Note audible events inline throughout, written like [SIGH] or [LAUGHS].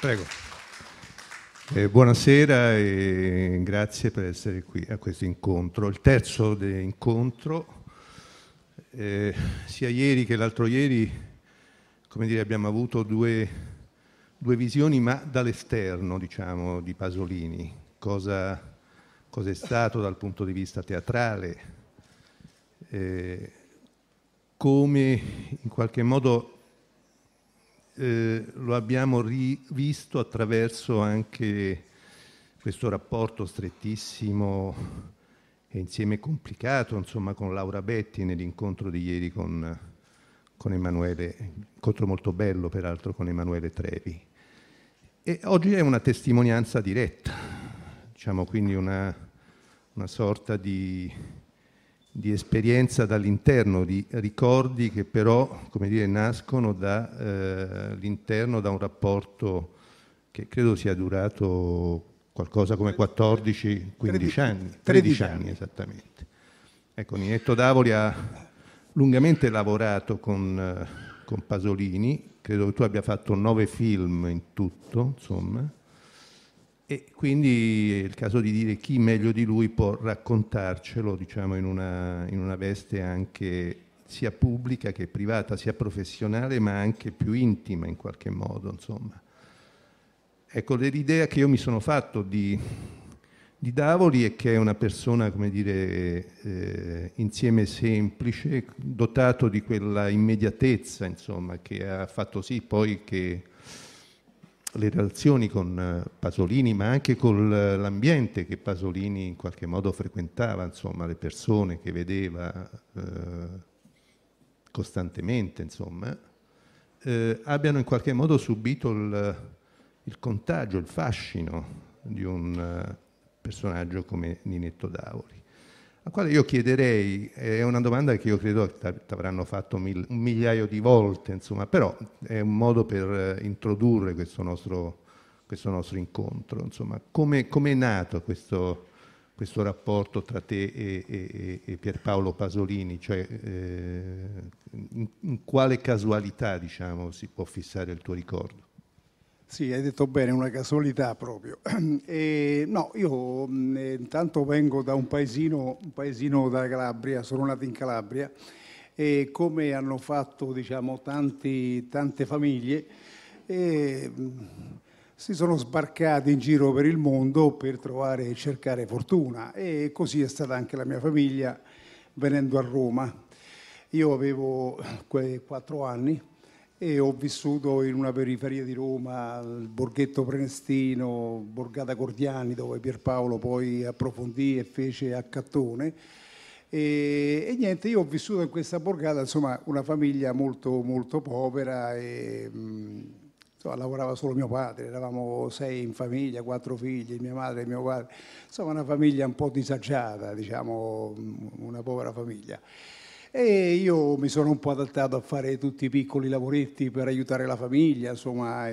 Prego. Eh, buonasera e grazie per essere qui a questo incontro, il terzo incontro. Eh, sia ieri che l'altro ieri come dire, abbiamo avuto due, due visioni, ma dall'esterno diciamo, di Pasolini, cosa, cosa, è stato dal punto di vista teatrale, eh, come in qualche modo eh, lo abbiamo rivisto attraverso anche questo rapporto strettissimo e insieme complicato, insomma, con Laura Betti nell'incontro di ieri con, con Emanuele, incontro molto bello peraltro con Emanuele Trevi. E oggi è una testimonianza diretta, diciamo quindi una, una sorta di, di esperienza dall'interno, di ricordi che però, come dire, nascono dall'interno, eh, da un rapporto che credo sia durato qualcosa come 14-15 anni, 13 anni esattamente. Ecco, Ninetto Davoli ha lungamente lavorato con, eh, con Pasolini, credo che tu abbia fatto nove film in tutto, insomma, e quindi è il caso di dire chi meglio di lui può raccontarcelo diciamo, in, una, in una veste anche sia pubblica che privata, sia professionale ma anche più intima in qualche modo. Insomma. Ecco, l'idea che io mi sono fatto di, di Davoli è che è una persona, come dire, eh, insieme semplice, dotato di quella immediatezza, insomma, che ha fatto sì poi che le relazioni con eh, Pasolini, ma anche con l'ambiente che Pasolini in qualche modo frequentava, insomma, le persone che vedeva eh, costantemente, insomma, eh, abbiano in qualche modo subito il, il contagio, il fascino di un eh, personaggio come Ninetto Davoli la quale io chiederei, eh, è una domanda che io credo che ti avranno fatto mil, un migliaio di volte, insomma, però è un modo per eh, introdurre questo nostro, questo nostro incontro. come, è nato questo, questo, rapporto tra te e, e, e Pierpaolo Pasolini? Cioè, eh, in, in, quale casualità diciamo, si può fissare il tuo ricordo? Sì, hai detto bene, una casualità proprio. [CLEARS THROAT] E, no, io mm, eh, intanto vengo da un paesino, un paesino da Calabria, sono nato in Calabria e come hanno fatto diciamo, tanti, tante famiglie, e, mm, si sono sbarcati in giro per il mondo per trovare e cercare fortuna e così è stata anche la mia famiglia venendo a Roma. Io avevo quei quattro anni e ho vissuto in una periferia di Roma, il Borghetto Prenestino, Borgata Cordiani, dove Pierpaolo poi approfondì e fece a Cattone. E, e, niente, io ho vissuto in questa borgata, insomma, una famiglia molto, molto povera e, insomma, lavorava solo mio padre, eravamo sei in famiglia, quattro figli, mia madre e mio padre, insomma una famiglia un po' disagiata, diciamo, una povera famiglia. E io mi sono un po' adattato a fare tutti i piccoli lavoretti per aiutare la famiglia, insomma,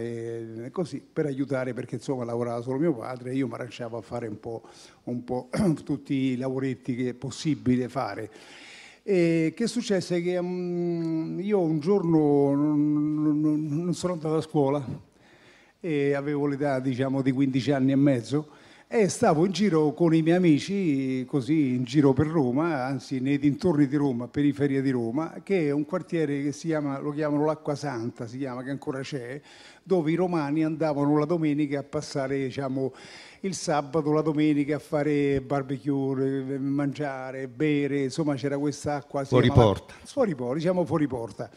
così, per aiutare perché insomma lavorava solo mio padre e io mi arrangiavo a fare un po', un po [CLEARS THROAT] tutti i lavoretti che è possibile fare. E che successe? Che um, io un giorno non, non, non sono andato a scuola, e avevo l'età diciamo di 15 anni e mezzo e stavo in giro con i miei amici, così in giro per Roma, anzi nei dintorni di Roma, periferia di Roma, che è un quartiere che si chiama, lo chiamano l'Acqua Santa, si chiama, che ancora c'è, dove i romani andavano la domenica a passare, diciamo, il sabato, la domenica a fare barbecue, mangiare, bere, insomma c'era questa acqua. Fuori chiamava, porta. Fuori porta, diciamo fuori porta.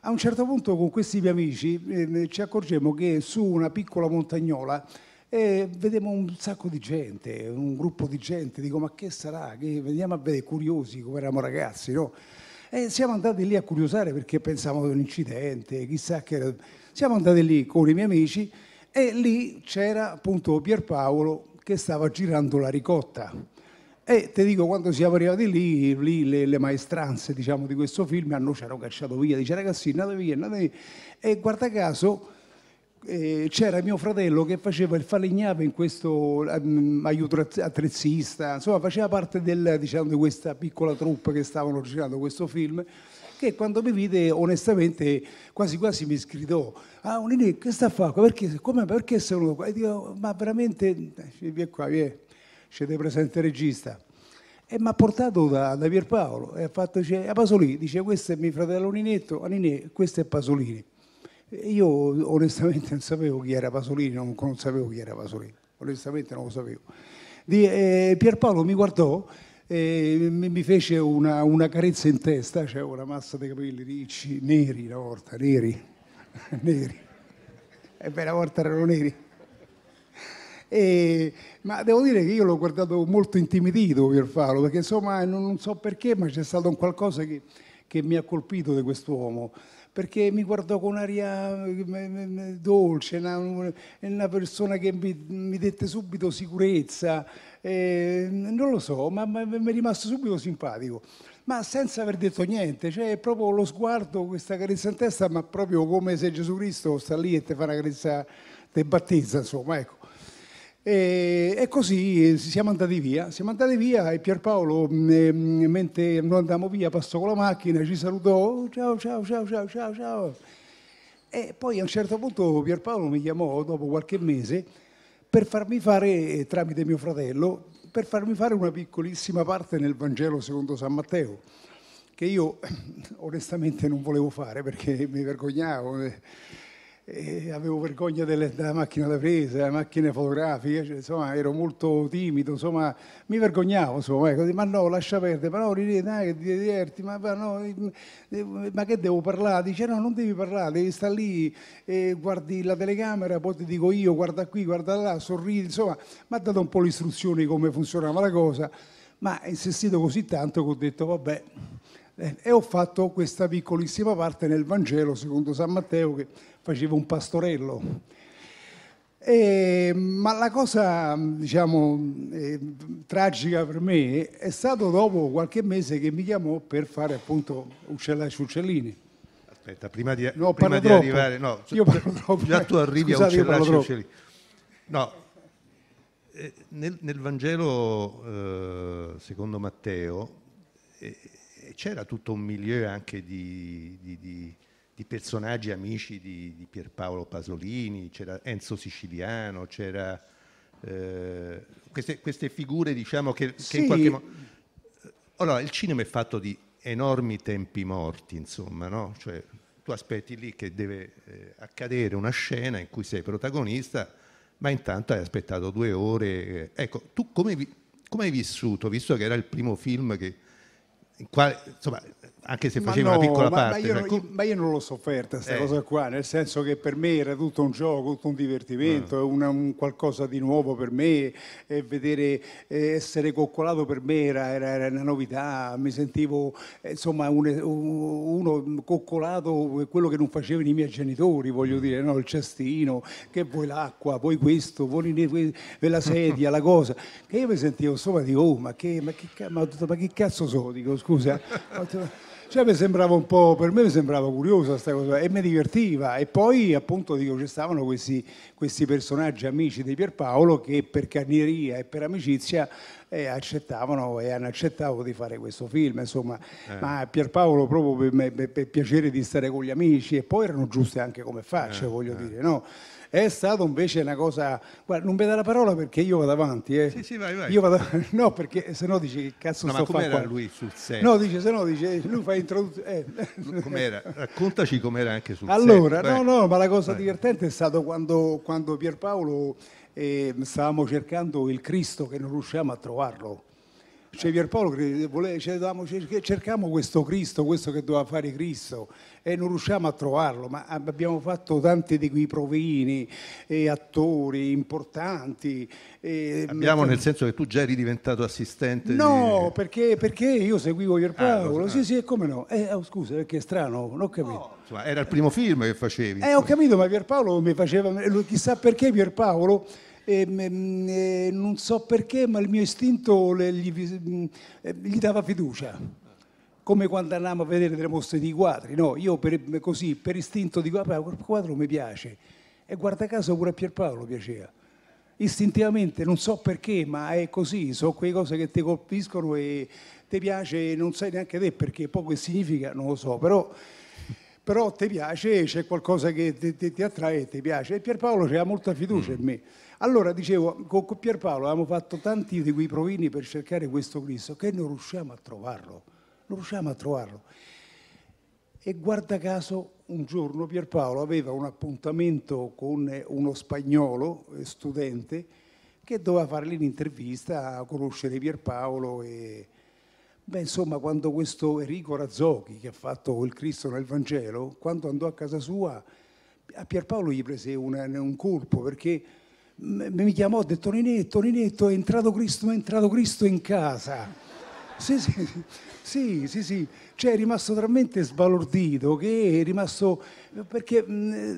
A un certo punto con questi miei amici eh, ci accorgemmo che su una piccola montagnola e vedemmo un sacco di gente, un gruppo di gente, dico ma che sarà? Che veniamo a vedere curiosi come eravamo ragazzi, no? E siamo andati lì a curiosare perché pensavamo di un incidente, chissà che era. Siamo andati lì con i miei amici e lì c'era appunto Pierpaolo che stava girando la ricotta. E ti dico, quando siamo arrivati lì, lì le, le, maestranze diciamo, di questo film a ci hanno cacciato via, dice ragazzi andate via, andate via. E guarda caso eh, c'era mio fratello che faceva il falegname in questo um, aiuto attrezzista, insomma faceva parte del, diciamo, di questa piccola troupe che stavano girando questo film che quando mi vide onestamente quasi quasi mi sgridò ah Unini che sta a fare Perché, come, perché sei venuto qua? E dico ma veramente eh, vieni qua, vieni, siete presente regista e mi ha portato da, da Pierpaolo e ha fatto, dice, a Pasolini, dice questo è mio fratello Ninetto, a questo è Pasolini io onestamente non sapevo chi era Pasolini, non, non sapevo chi era Pasolini, onestamente non lo sapevo. Di, eh, Pierpaolo mi guardò e eh, mi fece una, una carezza in testa, c'era cioè una massa di capelli ricci, neri una volta, neri, [LAUGHS] neri. E beh, una volta erano neri. E, ma devo dire che io l'ho guardato molto intimidito Pierpaolo, perché insomma non, non so perché, ma c'è stato un qualcosa che, che mi ha colpito di quest'uomo perché mi guardò con aria eh, dolce, una, una persona che mi, mi, dette subito sicurezza, eh, non lo so, ma, ma mi è rimasto subito simpatico ma senza aver detto niente, cioè proprio lo sguardo, questa carezza in testa, ma proprio come se Gesù Cristo sta lì e ti fa una carezza, ti battezza, insomma, ecco. E, e, così eh, siamo andati via, siamo andati via e Pierpaolo, mm, eh, mm, mentre noi andavamo via, passò con la macchina, ci salutò, ciao ciao ciao ciao ciao ciao. E poi a un certo punto Pierpaolo mi chiamò dopo qualche mese per farmi fare, eh, tramite mio fratello, per farmi fare una piccolissima parte nel Vangelo secondo San Matteo, che io [CLEARS THROAT] onestamente non volevo fare perché mi vergognavo e avevo vergogna delle, della macchina da presa, delle macchine fotografiche, cioè, insomma ero molto timido, insomma mi vergognavo, insomma, ecco, ma no, lascia perdere, ma no, dai, che ti diverti, ma, ma, no, ehm, eh, ma, che devo parlare? Dice no, non devi parlare, devi stare lì, eh, guardi la telecamera, poi ti dico io, guarda qui, guarda là, sorridi, insomma, mi ha dato un po' le istruzioni come funzionava la cosa, ma ha insistito così tanto che ho detto vabbè e ho fatto questa piccolissima parte nel Vangelo secondo San Matteo che faceva un pastorello. E, ma la cosa, diciamo, eh, tragica per me è stato dopo qualche mese che mi chiamò per fare appunto uccellacci uccellini. Aspetta, prima di, no, prima di arrivare... No, io parlo troppo. Già tu arrivi Scusate, a uccellacci uccellini. No, eh, nel, nel Vangelo eh, secondo Matteo... Eh, c'era tutto un milieu anche di, di, di, di personaggi amici di, Pierpaolo Pasolini, c'era Enzo Siciliano, c'era eh, queste, queste, figure diciamo che, sì. che in qualche modo... Eh, allora, il cinema è fatto di enormi tempi morti, insomma, no? Cioè, tu aspetti lì che deve eh, accadere una scena in cui sei protagonista, ma intanto hai aspettato due ore. Eh, ecco, tu come, vi, come, hai vissuto, visto che era il primo film che quale, insomma, anche se facevi no, una piccola ma, parte. Ma io, cioè... ma io, non l'ho sofferta questa eh. cosa qua, nel senso che per me era tutto un gioco, tutto un divertimento, mm. una, un qualcosa di nuovo per me, e vedere, essere coccolato per me era, era, era una novità, mi sentivo insomma un, uno coccolato, quello che non facevano i miei genitori, voglio mm. dire, no? il cestino, che vuoi l'acqua, vuoi questo, vuoi la sedia, la cosa, che io mi sentivo insomma di oh ma che, ma che, ma, ma che cazzo so, dico scusa. [LAUGHS] Cioè mi sembrava un po', per me mi sembrava curiosa questa cosa e mi divertiva. E poi appunto dico, ci stavano questi, questi personaggi amici di Pierpaolo che per carnieria e per amicizia eh, accettavano e hanno accettato di fare questo film. Insomma, eh. ma Pierpaolo proprio per, per, per, piacere di stare con gli amici e poi erano giuste anche come facce, eh. Cioè, voglio eh. dire, no? è stato invece una cosa... Guarda, non mi dà la parola perché io vado avanti. Eh. Sì, sì, vai, vai. Io vado... No, perché se no dici che cazzo no, sto facendo. Ma com'era lui sul serio? No, dice, se no dice, lui fa introduzione... Eh. [LAUGHS] Com'era? Raccontaci com'era anche sul allora, serio. Allora, no, no, ma la cosa vai. divertente è stato quando, quando Pierpaolo eh, stavamo cercando il Cristo che non riusciamo a trovarlo c'è Pierpaolo che diciamo, cerchiamo questo Cristo, questo che doveva fare Cristo e non riusciamo a trovarlo, ma abbiamo fatto tanti di quei provini, eh, attori importanti. Eh, abbiamo nel senso che tu già eri diventato assistente? No, di... perché, perché, io seguivo Pierpaolo, ah, sì sì, come no? Eh, oh, scusa, perché è strano, non ho capito. No, oh, insomma, era il primo film che facevi. Eh, ho capito, ma Pierpaolo mi faceva, eh, chissà perché Pierpaolo e, mm, mm, e, non so perché, ma il mio istinto le, gli, mm, eh, gli dava fiducia come quando andavamo a vedere delle mostre di quadri, no? Io per, così, per istinto dico, quadro, ah, quel quadro mi piace. E guarda caso pure a Pierpaolo piaceva. Istintivamente, non so perché, ma è così, sono quelle cose che ti colpiscono e ti piace, non sai neanche te perché, poi che significa, non lo so, però, però ti piace, c'è qualcosa che ti, ti, ti attrae e ti piace. E Pierpaolo aveva molta fiducia in me. Allora, dicevo, con Pierpaolo abbiamo fatto tanti di quei provini per cercare questo Cristo che non riusciamo a trovarlo, non riusciamo a trovarlo. E guarda caso, un giorno Pierpaolo aveva un appuntamento con uno spagnolo eh, studente che doveva fargli un'intervista a conoscere Pierpaolo e... Beh, insomma, quando questo Enrico Razzocchi, che ha fatto il Cristo nel Vangelo, quando andò a casa sua, a Pierpaolo gli prese una, un colpo perché mi chiamò, ha detto Ninetto, Ninetto, è entrato Cristo, è entrato Cristo in casa. Sì, sì, sì, sì, sì. Cioè, è rimasto talmente sbalordito che è rimasto, perché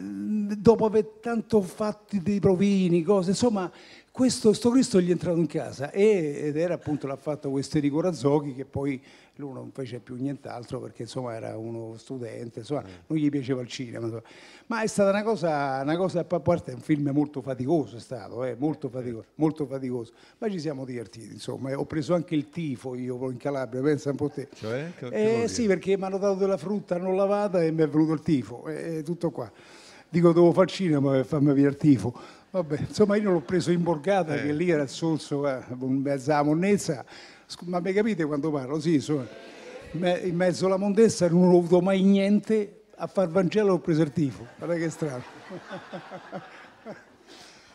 dopo aver tanto fatto dei provini, cose, insomma, questo, Cristo gli è entrato in casa e, ed era appunto l'ha fatto questo Enrico Razzocchi che poi lui non fece più nient'altro perché insomma era uno studente, insomma, non gli piaceva il cinema. Insomma. Ma è stata una cosa, una cosa, a parte, è un film molto faticoso è stato, eh, molto, faticoso, molto faticoso, ma ci siamo divertiti, insomma. Ho preso anche il tifo io in Calabria, pensa un po' te. Cioè, eh, sì, perché mi hanno dato della frutta non lavata e mi è venuto il tifo, è eh, eh, tutto qua. Dico, devo fare cinema per farmi venire il tifo. Vabbè, insomma, io l'ho preso in borgata, eh. che lì era il solso, eh, mezza monnezza ma mi capite quando parlo? Sì, insomma, in mezzo alla montessa non ho avuto mai niente a far Vangelo o preso il tifo. Guarda che strano.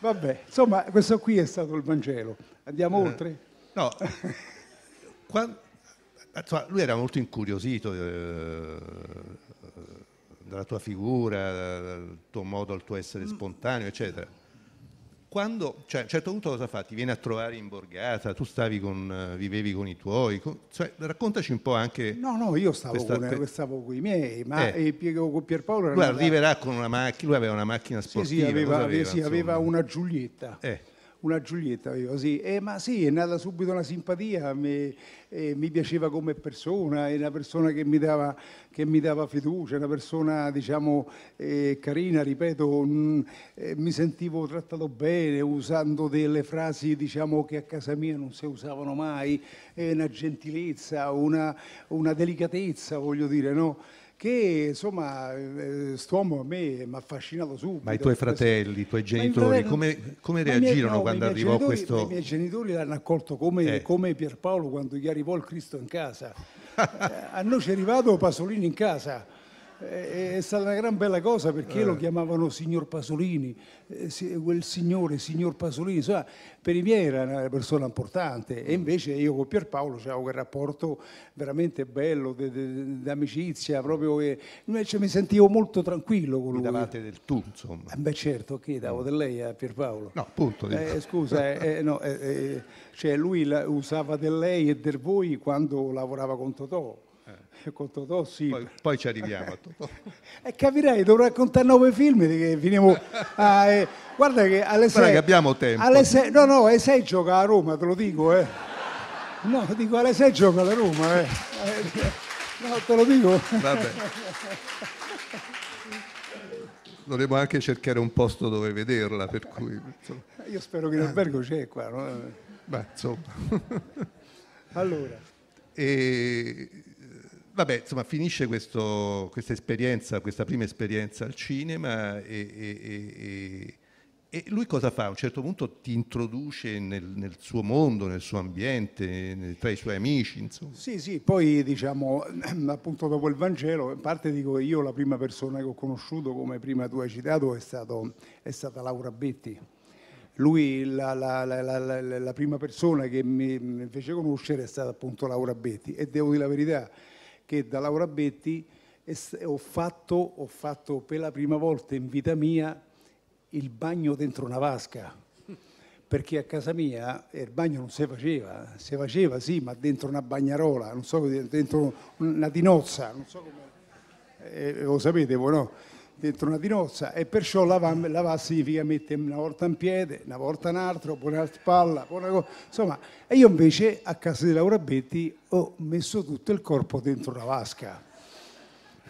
[LAUGHS] Vabbè, insomma, questo qui è stato il Vangelo. Andiamo eh, oltre? No. [LAUGHS] Quando, lui era molto incuriosito eh, dalla tua figura, dal tuo modo, al tuo essere mm. spontaneo, eccetera quando, cioè, a un certo punto cosa fa? Ti viene a trovare in borgata, tu stavi con, eh, vivevi con i tuoi, con, cioè, raccontaci un po' anche... No, no, io stavo, questa, con, que... stavo con i miei, ma eh. con Pierpaolo... Lui arriverà con una macchina, lui aveva una macchina sportiva. Sì, sì aveva, aveva, sì, aveva una Giulietta. Eh una Giulietta aveva, sì. Eh, ma sì, è nata subito una simpatia, mi, eh, mi, piaceva come persona, è una persona che mi dava, che mi dava fiducia, una persona diciamo eh, carina, ripeto, mh, mm, eh, mi sentivo trattato bene usando delle frasi diciamo che a casa mia non si usavano mai, una gentilezza, una, una delicatezza voglio dire, no? che insomma quest'uomo eh, a me mi ha affascinato subito. Ma i tuoi fratelli, i tuoi genitori, come, come reagirono miei, no, quando arrivò genitori, questo? I miei genitori l'hanno accolto come, eh. come Pierpaolo quando gli arrivò il Cristo in casa. a [LAUGHS] eh, noi ci è arrivato Pasolini in casa eh, è stata una gran bella cosa perché eh. lo chiamavano signor Pasolini, eh, quel signore, signor Pasolini, insomma, per i miei era una persona importante e mm. invece io con Pierpaolo avevo quel rapporto veramente bello d'amicizia, proprio che eh, cioè, mi sentivo molto tranquillo con lui. Mi davate del tu, insomma. Eh, beh certo, che okay, davo mm. del lei a Pierpaolo? No, appunto. Eh, scusa, no, cioè lui usava del lei e del voi quando lavorava con Totò eh. Con Totò sì. Poi, poi ci arriviamo a Totò. [LAUGHS] e capirai, dovrò raccontare nove film che finiamo a, [LAUGHS] ah, eh, guarda che alle 6... che abbiamo tempo. Alle sei, no, no, alle 6 gioca a Roma, te lo dico, eh. No, dico alle 6 gioca la Roma, eh. eh. No, te lo dico. Vabbè. Dovremmo anche cercare un posto dove vederla, per cui... Insomma. Io spero che l'albergo c'è qua. No? Beh, insomma. allora. E Vabbè, insomma, finisce questo, questa esperienza, questa prima esperienza al cinema e, e, e, e, lui cosa fa? A un certo punto ti introduce nel, nel suo mondo, nel suo ambiente, nel, tra i suoi amici, insomma. Sì, sì, poi diciamo, [CLEARS THROAT] appunto dopo il Vangelo, in parte dico che io la prima persona che ho conosciuto, come prima tu hai citato, è, stato, è stata Laura Betti. Lui, la, la, la, la prima persona che mi fece conoscere è stata appunto Laura Betti e devo dire la verità, che da Laura Betti ho fatto, ho fatto per la prima volta in vita mia il bagno dentro una vasca perché a casa mia eh, il bagno non si faceva, si faceva sì, ma dentro una bagnarola, so, dentro una tinozza, non so come, eh, eh, lo sapete voi no? dentro una tinozza e perciò lavare lava significa mettere una volta un piede, una volta un altro, poi una spalla, poi una cosa. Insomma, e io invece a casa di Laura Betti ho messo tutto il corpo dentro una vasca.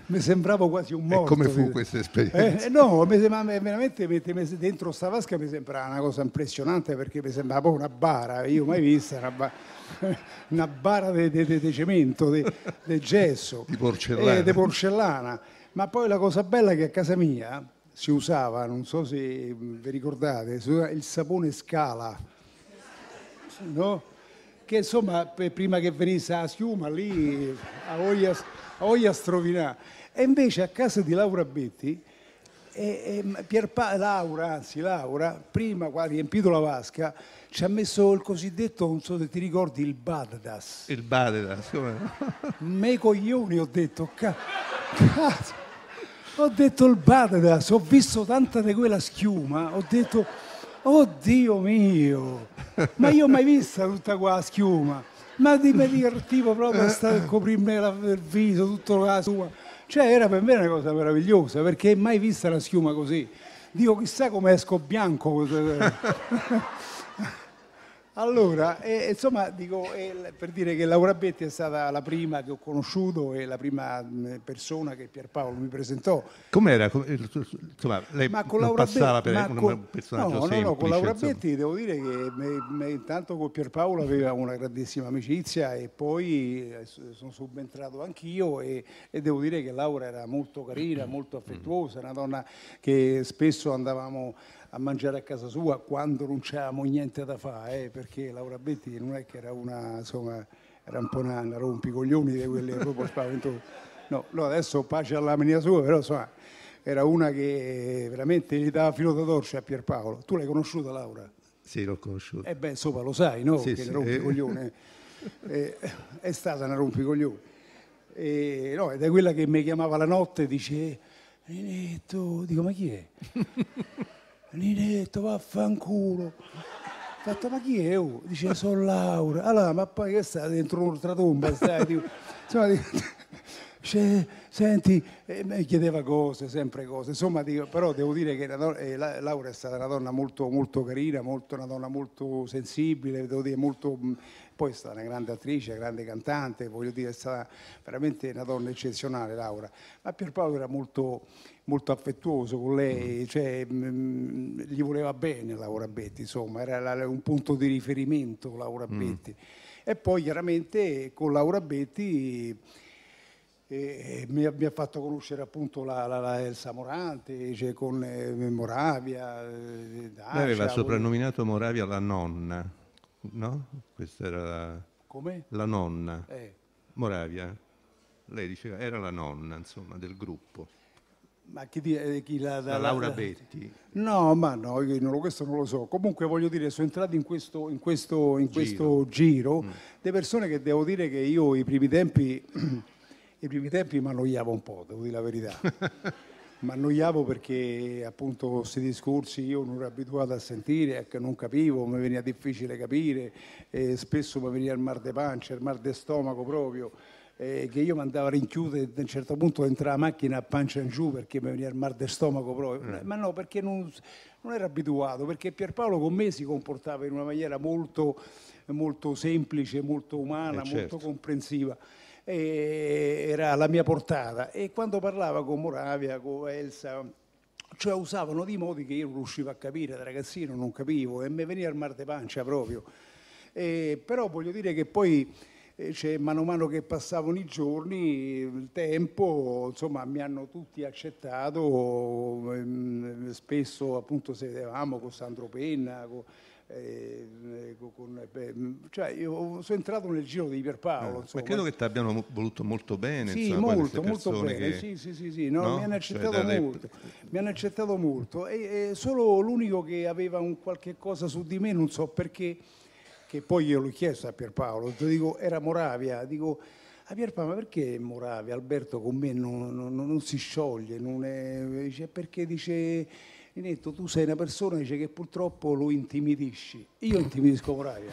Mi sembrava quasi un morto. E come fu questa eh, eh, esperienza? Eh, no, mi sembrava veramente messo dentro questa vasca mi sembrava una cosa impressionante perché mi sembrava proprio una bara, io mai vista una bara [LAUGHS] una bara di cemento, di gesso, di porcellana. Eh, de porcellana. Ma poi la cosa bella è che a casa mia si usava, non so se vi ricordate, il sapone scala, no? che insomma prima che venisse a schiuma lì a voglia, a voglia strovinà. E invece a casa di Laura Betti, e, e Pierpa, Laura, anzi Laura, prima qua riempito la vasca, ci ha messo il cosiddetto, non so se ti ricordi, il Badedas. Il Badedas, come? Me coglioni ho detto, cazzo. [LAUGHS] Ho detto il Badedas, ho visto tanta di quella schiuma, ho detto, oddio mio, ma io ho mai vista tutta quella schiuma, ma di, mi divertivo proprio a stare a coprirmi il viso, tutto la sua. Cioè era per me una cosa meravigliosa, perché mai vista la schiuma così. Dico chissà come esco bianco. Allora, eh, insomma, dico, eh, per dire che Laura Betti è stata la prima che ho conosciuto e la prima mm, persona che Pierpaolo mi presentò. Com'era? Insomma, lei ma con Laura passava Betti, per un personaggio no, semplice. No, no, con Laura insomma. Betti devo dire che me, me, intanto con Pierpaolo aveva una grandissima amicizia e poi eh, sono subentrato anch'io e, e devo dire che Laura era molto carina, molto affettuosa, una donna che spesso andavamo a mangiare a casa sua quando non c'avevamo niente da fare, eh, perché Laura Betti non è che era una, insomma, era un po' una, una rompicoglioni di quelle [LAUGHS] proprio spaventoso. No, no, adesso pace alla mania sua, però insomma, era una che veramente gli dava filo da torcia a Pierpaolo. Tu l'hai conosciuta Laura? Sì, l'ho conosciuta. E eh beh, insomma, lo sai, no? Sì, che sì. rompicoglione. [LAUGHS] eh, è stata una rompicoglione. E, no, ed è quella che mi chiamava la notte e dice Renetto, eh, dico ma chi è? [LAUGHS] Ninetto vaffanculo. Ho ma chi è? Oh? Dice, sono Laura. Allora, ma poi che sta dentro un'ultratomba? Stai? insomma, dico, [LAUGHS] senti, eh, mi chiedeva cose, sempre cose. Insomma, dico, però devo dire che la, eh, la, Laura è stata una donna molto, molto carina, molto, una donna molto sensibile, devo dire, molto mh, poi è stata una grande attrice, una grande cantante, voglio dire, è stata veramente una donna eccezionale Laura. Ma Pierpaolo era molto, molto affettuoso con lei, mm. cioè, mh, mm, gli voleva bene Laura Betti, insomma, era la, un punto di riferimento Laura mm. Betti. E poi chiaramente con Laura Betti eh, mi, ha fatto conoscere appunto la, la, la Elsa Morante, cioè con eh, Moravia. Eh, Dacia, Lei aveva soprannominato Moravia la nonna no? Questa era la, Come? la nonna. Eh. Moravia, lei diceva, era la nonna, insomma, del gruppo. Ma chi, eh, chi la, la, la Laura Betti? No, ma no, io non lo, questo non lo so. Comunque voglio dire, sono entrato in questo, in questo, in giro, questo giro mm. le persone che devo dire che io i primi tempi, [CLEARS THROAT] i primi tempi mi annoiavo un po', devo dire la verità. [LAUGHS] mi annoiavo perché appunto questi discorsi io non ero abituato a sentire, ecco, non capivo, mi veniva difficile capire, eh, spesso mi veniva il mar de pancia, il mar de stomaco proprio, eh, che io mi andavo a rinchiudere a un certo punto entrava la macchina a pancia in giù perché mi veniva il mar de stomaco proprio, mm. ma no perché non, non ero abituato, perché Pierpaolo con me si comportava in una maniera molto, molto semplice, molto umana, eh, certo. molto comprensiva era alla mia portata e quando parlava con Moravia, con Elsa, cioè usavano di modi che io non riuscivo a capire, da ragazzino non capivo e mi veniva il mar di pancia proprio. E, però voglio dire che poi cioè, mano a mano che passavano i giorni, il tempo, insomma, mi hanno tutti accettato, ehm, spesso appunto sedevamo con Sandro Penna, con eh, con, eh, beh, mm, cioè io sono entrato nel giro di Pierpaolo. Eh, ma credo che ti abbiano voluto molto bene. Sì, insomma, molto, molto bene. Che... Sì, sì, sì, sì. No, no? Mi hanno cioè, accettato cioè, molto. Lei... Mi hanno accettato molto. E, e solo l'unico che aveva un qualche cosa su di me, non so perché, che poi io l'ho chiesto a Pierpaolo, dico, era Moravia, dico... A ah, Pierpaolo, ma perché Moravia, Alberto con me non, non, non si scioglie? Non è... perché dice Ninetto, tu sei una persona dice, che purtroppo lo intimidisci. Io intimidisco Moraia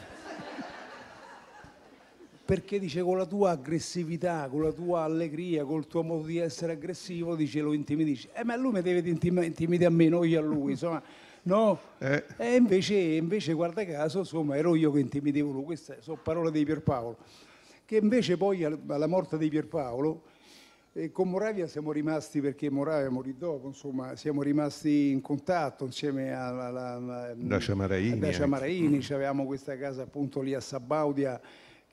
Perché dice con la tua aggressività, con la tua allegria, col tuo modo di essere aggressivo, dice lo intimidisci. Eh, ma lui mi deve intimidare a me, non io a lui, insomma. No? Eh. E invece, invece, guarda caso, insomma, ero io che intimidevo lui. Queste sono parole di Pierpaolo. Che invece poi alla morte di Pierpaolo e con Moravia siamo rimasti, perché Moravia morì dopo, insomma, siamo rimasti in contatto insieme alla, alla, alla Dacia Maraini. Dacia mm. avevamo questa casa appunto lì a Sabaudia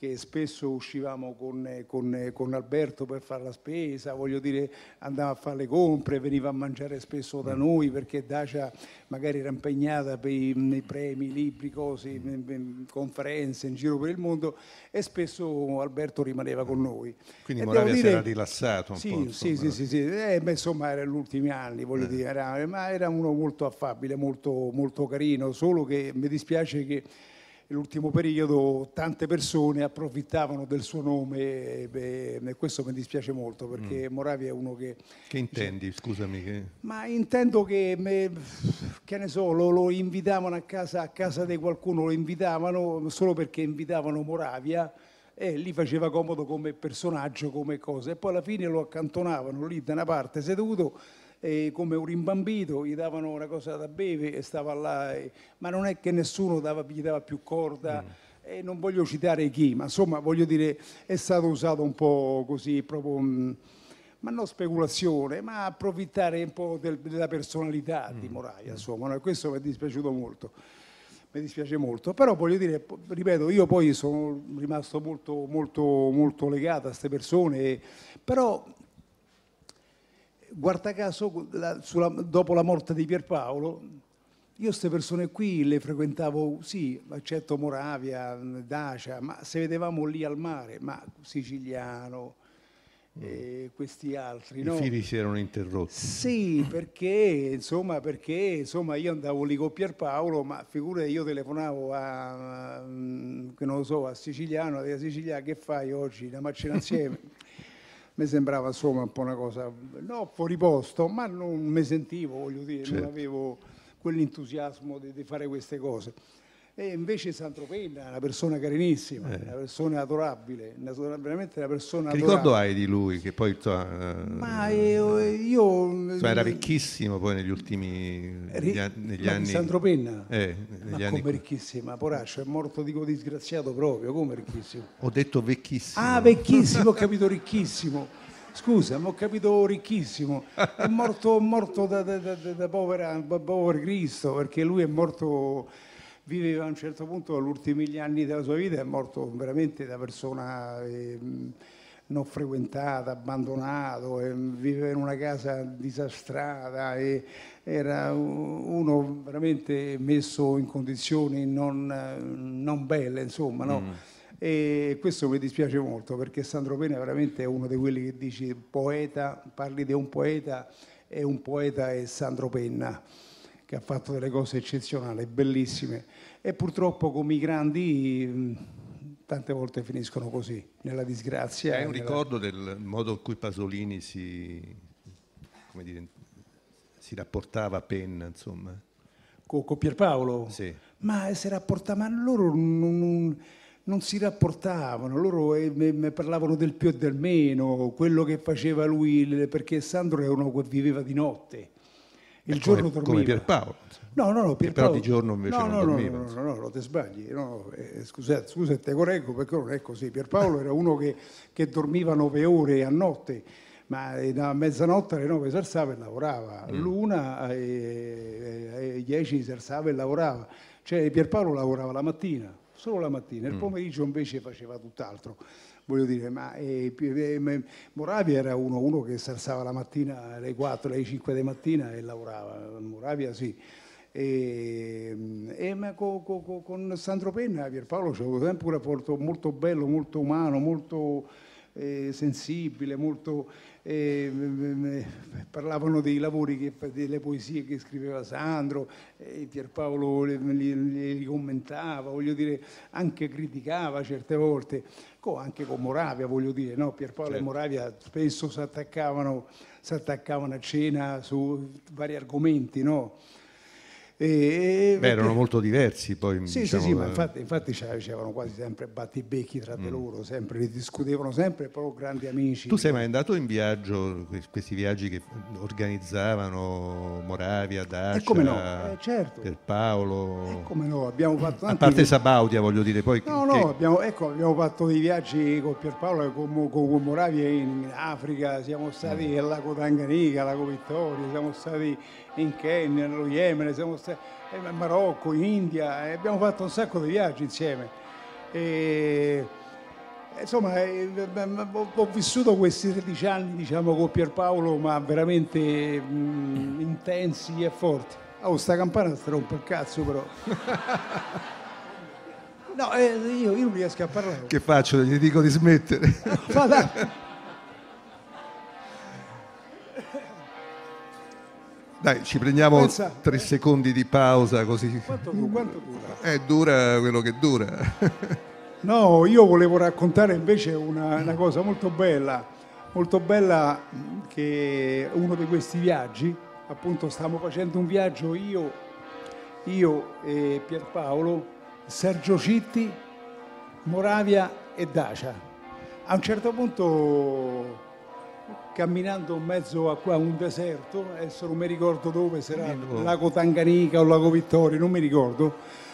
che spesso uscivamo con, con, con, Alberto per fare la spesa, voglio dire andava a fare le compre, veniva a mangiare spesso da mm. noi perché Dacia magari era impegnata per i, nei premi, libri, cose, mm. conferenze in giro per il mondo e spesso Alberto rimaneva con noi. Quindi e Moravia si era rilassato un sì, po'. Sì, sì, sì, sì, eh, beh, insomma era gli ultimi anni, voglio eh. dire, era, ma era uno molto affabile, molto, molto carino, solo che mi dispiace che l'ultimo periodo tante persone approfittavano del suo nome beh, e questo mi dispiace molto perché mm. Moravi è uno che... Che intendi, dice, scusami? Che... Ma intendo che, me, che ne so, lo, lo, invitavano a casa, a casa di qualcuno, lo invitavano solo perché invitavano Moravia e lì faceva comodo come personaggio, come cosa e poi alla fine lo accantonavano lì da una parte seduto eh, come un rimbambito, gli davano una cosa da bere e stava là, eh, ma non è che nessuno dava, gli dava più corda. Mm. E non voglio citare chi, ma insomma voglio dire è stato usato un po' così, proprio, mm, ma non speculazione, ma approfittare un po' del, della personalità mm. di Moraia, mm. insomma, questo mi è dispiaciuto molto mi dispiace molto, però voglio dire, ripeto, io poi sono rimasto molto, molto, molto legato a queste persone, però guarda caso, la, sulla, dopo la morte di Pierpaolo, io queste persone qui le frequentavo, sì, certo Moravia, Dacia, ma se vedevamo lì al mare, ma Siciliano, mm. e questi altri. I no? fili si erano interrotti. Sì, perché insomma, perché insomma, io andavo lì con Pierpaolo, ma figurati io telefonavo a, mm, non so, a Siciliano, a Sicilia, che fai oggi? La macchina insieme. [LAUGHS] mi sembrava insomma un po' una cosa, no, fuori posto, ma non mi sentivo, voglio dire, certo. non avevo quell'entusiasmo di, di fare queste cose. E invece Santropè è una persona carinissima, eh. una persona adorabile, veramente una persona che adorabile. ricordo hai di lui? Che poi tu, eh, Ma io, io so, era vecchissimo poi negli ultimi negli, negli anni. Santropenna? Eh, ma anni come ricchissima, poraccio, è morto dico disgraziato proprio, come ricchissimo. Ho detto vecchissimo. Ah, vecchissimo, ho capito ricchissimo scusa, ma ho capito ricchissimo, è morto, morto da, da, da, da povera, povero Cristo, perché lui è morto viveva a un certo punto, negli ultimi anni della sua vita, è morto veramente da persona eh, non frequentata, abbandonato, eh, viveva in una casa disastrata, eh, era uno veramente messo in condizioni non, non belle, insomma, no? mm. E questo mi dispiace molto perché Sandro Pena veramente è uno di quelli che dici poeta, parli di un poeta e un poeta è Sandro Penna che ha fatto delle cose eccezionali, bellissime, e purtroppo come i grandi mm, tante volte finiscono così, nella disgrazia. È un nella... ricordo del modo in cui Pasolini si, dire, si rapportava a Penn, insomma. Con, con Pierpaolo? Sì. Ma si rapportava, ma loro non, non si rapportavano, loro eh, me, parlavano del più e del meno, quello che faceva lui, perché Sandro era uno che viveva di notte il giorno come, dormiva. Come Pierpaolo. No, no, no, Pierpaolo, però di giorno invece no, no, dormiva. No, no, no, no, te sbagli. No, eh, scusate, scusa, te correggo perché non è così. Pierpaolo era uno che, che dormiva nove ore a notte ma eh, da mezzanotte alle nove si alzava e lavorava, all'una mm. alle eh, dieci si alzava e lavorava, cioè Pierpaolo lavorava la mattina, solo la mattina, il mm. pomeriggio invece faceva tutt'altro voglio dire, ma eh, eh, Moravia era uno, uno, che si alzava la mattina alle 4, alle 5 di mattina e lavorava, Moravia sì. E, eh, e ma con, con, con Sandro Penna, Pierpaolo c'è sempre un rapporto molto bello, molto umano, molto eh, sensibile, molto, eh, mm, mm, eh, parlavano dei lavori, che, delle poesie che scriveva Sandro, eh, Pierpaolo li, commentava, voglio dire, anche criticava certe volte, co, anche con Moravia, voglio dire, no? Pierpaolo certo. e Moravia spesso si attaccavano, attaccavano, a cena su vari argomenti, no? E, Beh, perché... erano molto diversi poi. Sì, diciamo, sì, sì, ma eh. infatti, infatti ce quasi sempre battibecchi tra di mm. loro, sempre, li discutevano sempre, però grandi amici. Tu sei mai andato in viaggio, questi viaggi che organizzavano Moravia, Dacia, e eh, come no? eh, certo. per Paolo? E eh, come no, abbiamo fatto tanti... A parte Sabaudia voglio dire, poi... No, che... no, abbiamo, ecco, abbiamo fatto dei viaggi con Pierpaolo e con, con, con Moravia in Africa, siamo stati mm. lago Tanganica, lago Vittorio, siamo stati in Kenya, nello Yemen, siamo stati eh, in Marocco, in India, e eh, abbiamo fatto un sacco di viaggi insieme. E, insomma, eh, ho, vissuto questi 13 anni diciamo, con Pierpaolo, ma veramente mh, mm, intensi e forti. Oh, sta campana sta rompe il cazzo però. [LAUGHS] No, eh, io, io, non riesco a parlare. Che faccio? Gli dico di smettere. Ma [LAUGHS] Dai, ci prendiamo Pensa, tre eh, secondi di pausa così. Quanto, quanto dura? Eh, dura quello che dura. [LAUGHS] no, io volevo raccontare invece una, una, cosa molto bella, molto bella che uno di questi viaggi, appunto stavamo facendo un viaggio io, io e Pierpaolo, Sergio Citti, Moravia e Dacia. A un certo punto camminando in mezzo a, a un deserto, adesso non mi ricordo dove, sarà il lago Tanganica o il lago Vittorio, non mi ricordo,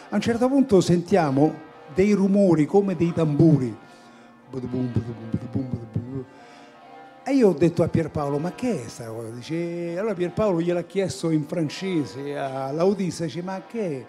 a un certo punto sentiamo dei rumori come dei tamburi. E io ho detto a Pierpaolo, ma che è questa cosa? Dice, allora Pierpaolo gliel'ha chiesto in francese all'autista, dice, ma che è?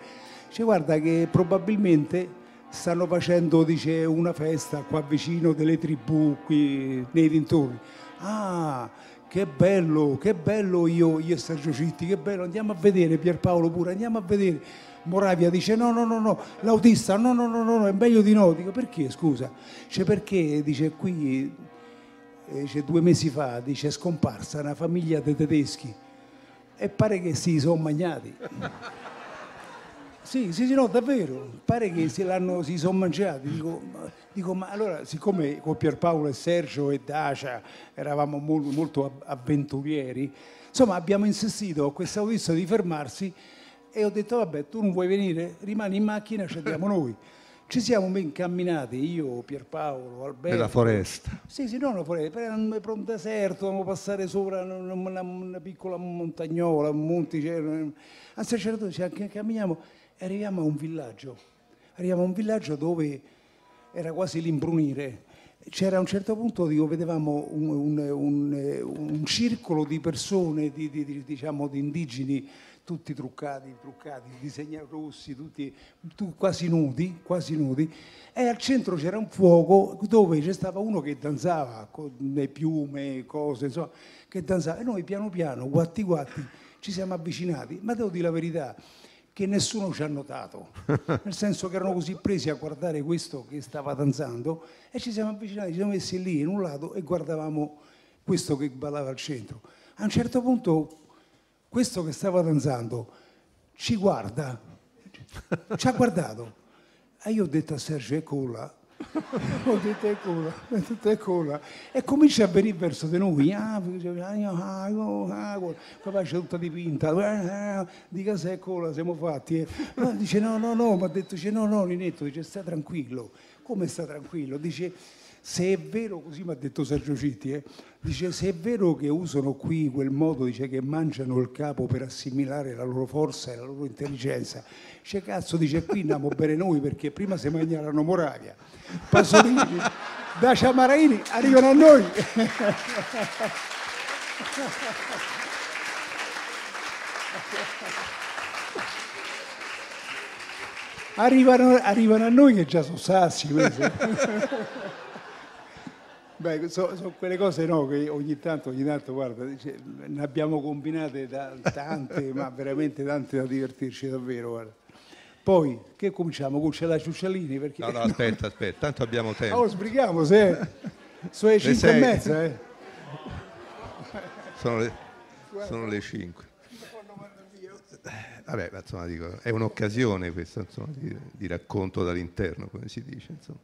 Dice, guarda che probabilmente stanno facendo, dice, una festa qua vicino delle tribù, qui nei dintorni. Ah, che bello, che bello io, io e Sergio Citti, che bello, andiamo a vedere Pierpaolo pure, andiamo a vedere. Moravia dice no, no, no, no, l'autista no, no, no, no, no, è meglio di no. Dico perché, scusa? Cioè perché, dice qui, eh, dice, due mesi fa, dice è scomparsa una famiglia di tedeschi e pare che si sono mangiati. [LAUGHS] sì, sì, sì, no, davvero, pare che si, si sono mangiati. Dico, Dico, ma allora, siccome con Pierpaolo e Sergio e Dacia eravamo molto, molto avventurieri, insomma abbiamo insistito a questa autista di fermarsi e ho detto, vabbè, tu non vuoi venire? Rimani in macchina, ci andiamo [LAUGHS] noi. Ci siamo ben camminati, io, Pierpaolo, Alberto. Nella foresta. Sì, sì, no, la foresta, era un, per un deserto, dovevamo passare sopra una, una, una piccola montagnola, un monte. Cioè, a un certo punto camminiamo e arriviamo a un villaggio. Arriviamo a un villaggio dove era quasi l'imbrunire. C'era a un certo punto, dico, vedevamo un, un, un, un circolo di persone, di, di, di, diciamo, di indigeni, tutti truccati, truccati, disegnati rossi, tutti tu, quasi nudi, quasi nudi, e al centro c'era un fuoco dove c'è stava uno che danzava con le piume, cose, insomma, che danzava. E noi piano piano, guatti guatti, ci siamo avvicinati, ma devo dire la verità, che nessuno ci ha notato, [LAUGHS] nel senso che erano così presi a guardare questo che stava danzando e ci siamo avvicinati, ci siamo messi lì in un lato e guardavamo questo che ballava al centro. A un certo punto questo che stava danzando ci guarda, ci ha guardato e io ho detto a Sergio, eccola, con tutta e cola, e E comincia a venire verso di noi, qua ah, ah, ah, c'è tutta dipinta, dica se è cola siamo fatti. Eh. dice no, no, no, ma ha detto, no, no, Linetto, dice, sta tranquillo. Come sta tranquillo? Dice se è vero, così mi ha detto Sergio Citti, eh, dice se è vero che usano qui quel modo, dice che mangiano il capo per assimilare la loro forza e la loro intelligenza, dice cazzo, dice qui andiamo bene noi perché prima si mangiarono Moravia, Pasolini, da Ciamaraini arrivano a noi. Arrivano, arrivano, a noi che già sono sassi. Beh, sono so quelle cose no, che ogni tanto, ogni tanto, guarda, dice, ne abbiamo combinate da, tante, ma veramente tante da divertirci davvero, guarda. Poi, che cominciamo? Con la Ciuccialini? Perché... No, no, [LAUGHS] aspetta, aspetta, tanto abbiamo tempo. Allora, ah, sbrighiamo, se... Sono le 5 e mezza, eh. Sono le, sono le 5. Vabbè, ma insomma, dico, è un'occasione questa, insomma, di, di racconto dall'interno, come si dice, insomma.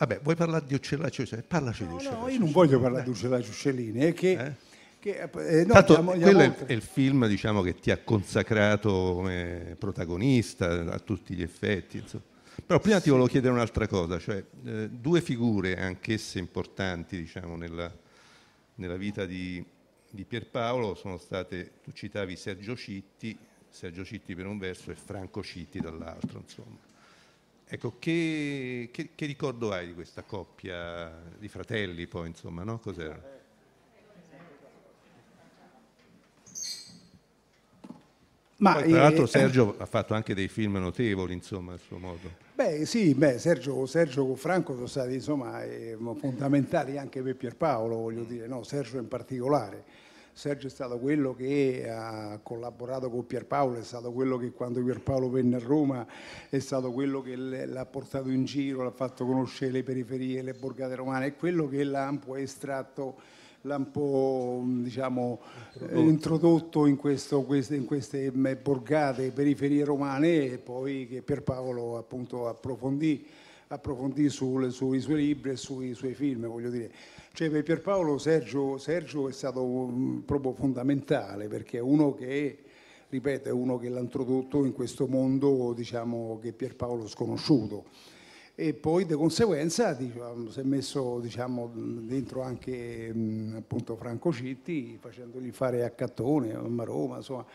Vabbè, vuoi parlare di Uccellaccio Uccellini? Cioè, parlaci no, di Uccellaccio No, io non voglio parlare di Uccellaccio Uccellini, è che... Eh? Che, eh, no, Tanto, andiamo, andiamo quello oltre. è il film diciamo, che ti ha consacrato come protagonista a tutti gli effetti. Insomma. Però prima sì. ti volevo chiedere un'altra cosa, cioè eh, due figure anch'esse importanti diciamo, nella, nella, vita di, di, Pierpaolo sono state, tu citavi Sergio Citti, Sergio Citti per un verso e Franco Citti dall'altro. Insomma. Ecco, che, che, che, ricordo hai di questa coppia di fratelli poi, insomma, no? Cos'era? Ma, poi, tra eh, l'altro Sergio eh, ha fatto anche dei film notevoli, insomma, a suo modo. Beh, sì, beh, Sergio, Sergio con Franco sono stati, insomma, eh, fondamentali anche per Pierpaolo, voglio dire, no? Sergio in particolare Sergio è stato quello che ha collaborato con Pierpaolo, è stato quello che quando Pierpaolo venne a Roma è stato quello che l'ha portato in giro, l'ha fatto conoscere le periferie, le borgate romane, è quello che l'ha un po' estratto l'ha un po' diciamo, introdotto, introdotto in, questo, in, queste mm, borgate periferie romane e poi che Pierpaolo appunto approfondì, approfondì sul, sui suoi libri e sui suoi film. Voglio dire. Cioè per Pierpaolo Sergio, Sergio è stato um, proprio fondamentale perché è uno che, ripeto, è uno che l'ha introdotto in questo mondo, diciamo, che Pierpaolo sconosciuto. E poi di conseguenza diciamo, si è messo diciamo, dentro anche appunto Franco Citti facendogli fare a Cattone, a Roma, insomma.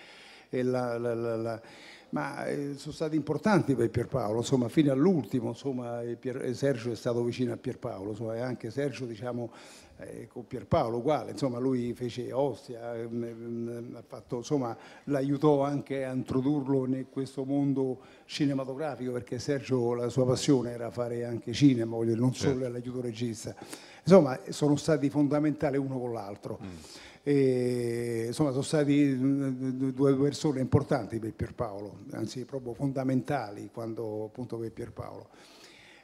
E la, la, la, ma eh, sono stati importanti per Pierpaolo, insomma, fino all'ultimo, insomma, Pier, Sergio è stato vicino a Pierpaolo, insomma, e anche Sergio, diciamo, eh, con Pierpaolo uguale, insomma, lui fece Ostia, mh, mm, mm, fatto, insomma, l'aiutò anche a introdurlo in questo mondo cinematografico, perché Sergio, la sua passione era fare anche cinema, voglio, dire, non certo. solo l'aiuto regista. Insomma, sono stati fondamentali uno con l'altro. Mm. E, insomma, sono stati mm, mm, due persone importanti per Pierpaolo, anzi proprio fondamentali quando appunto per Pierpaolo.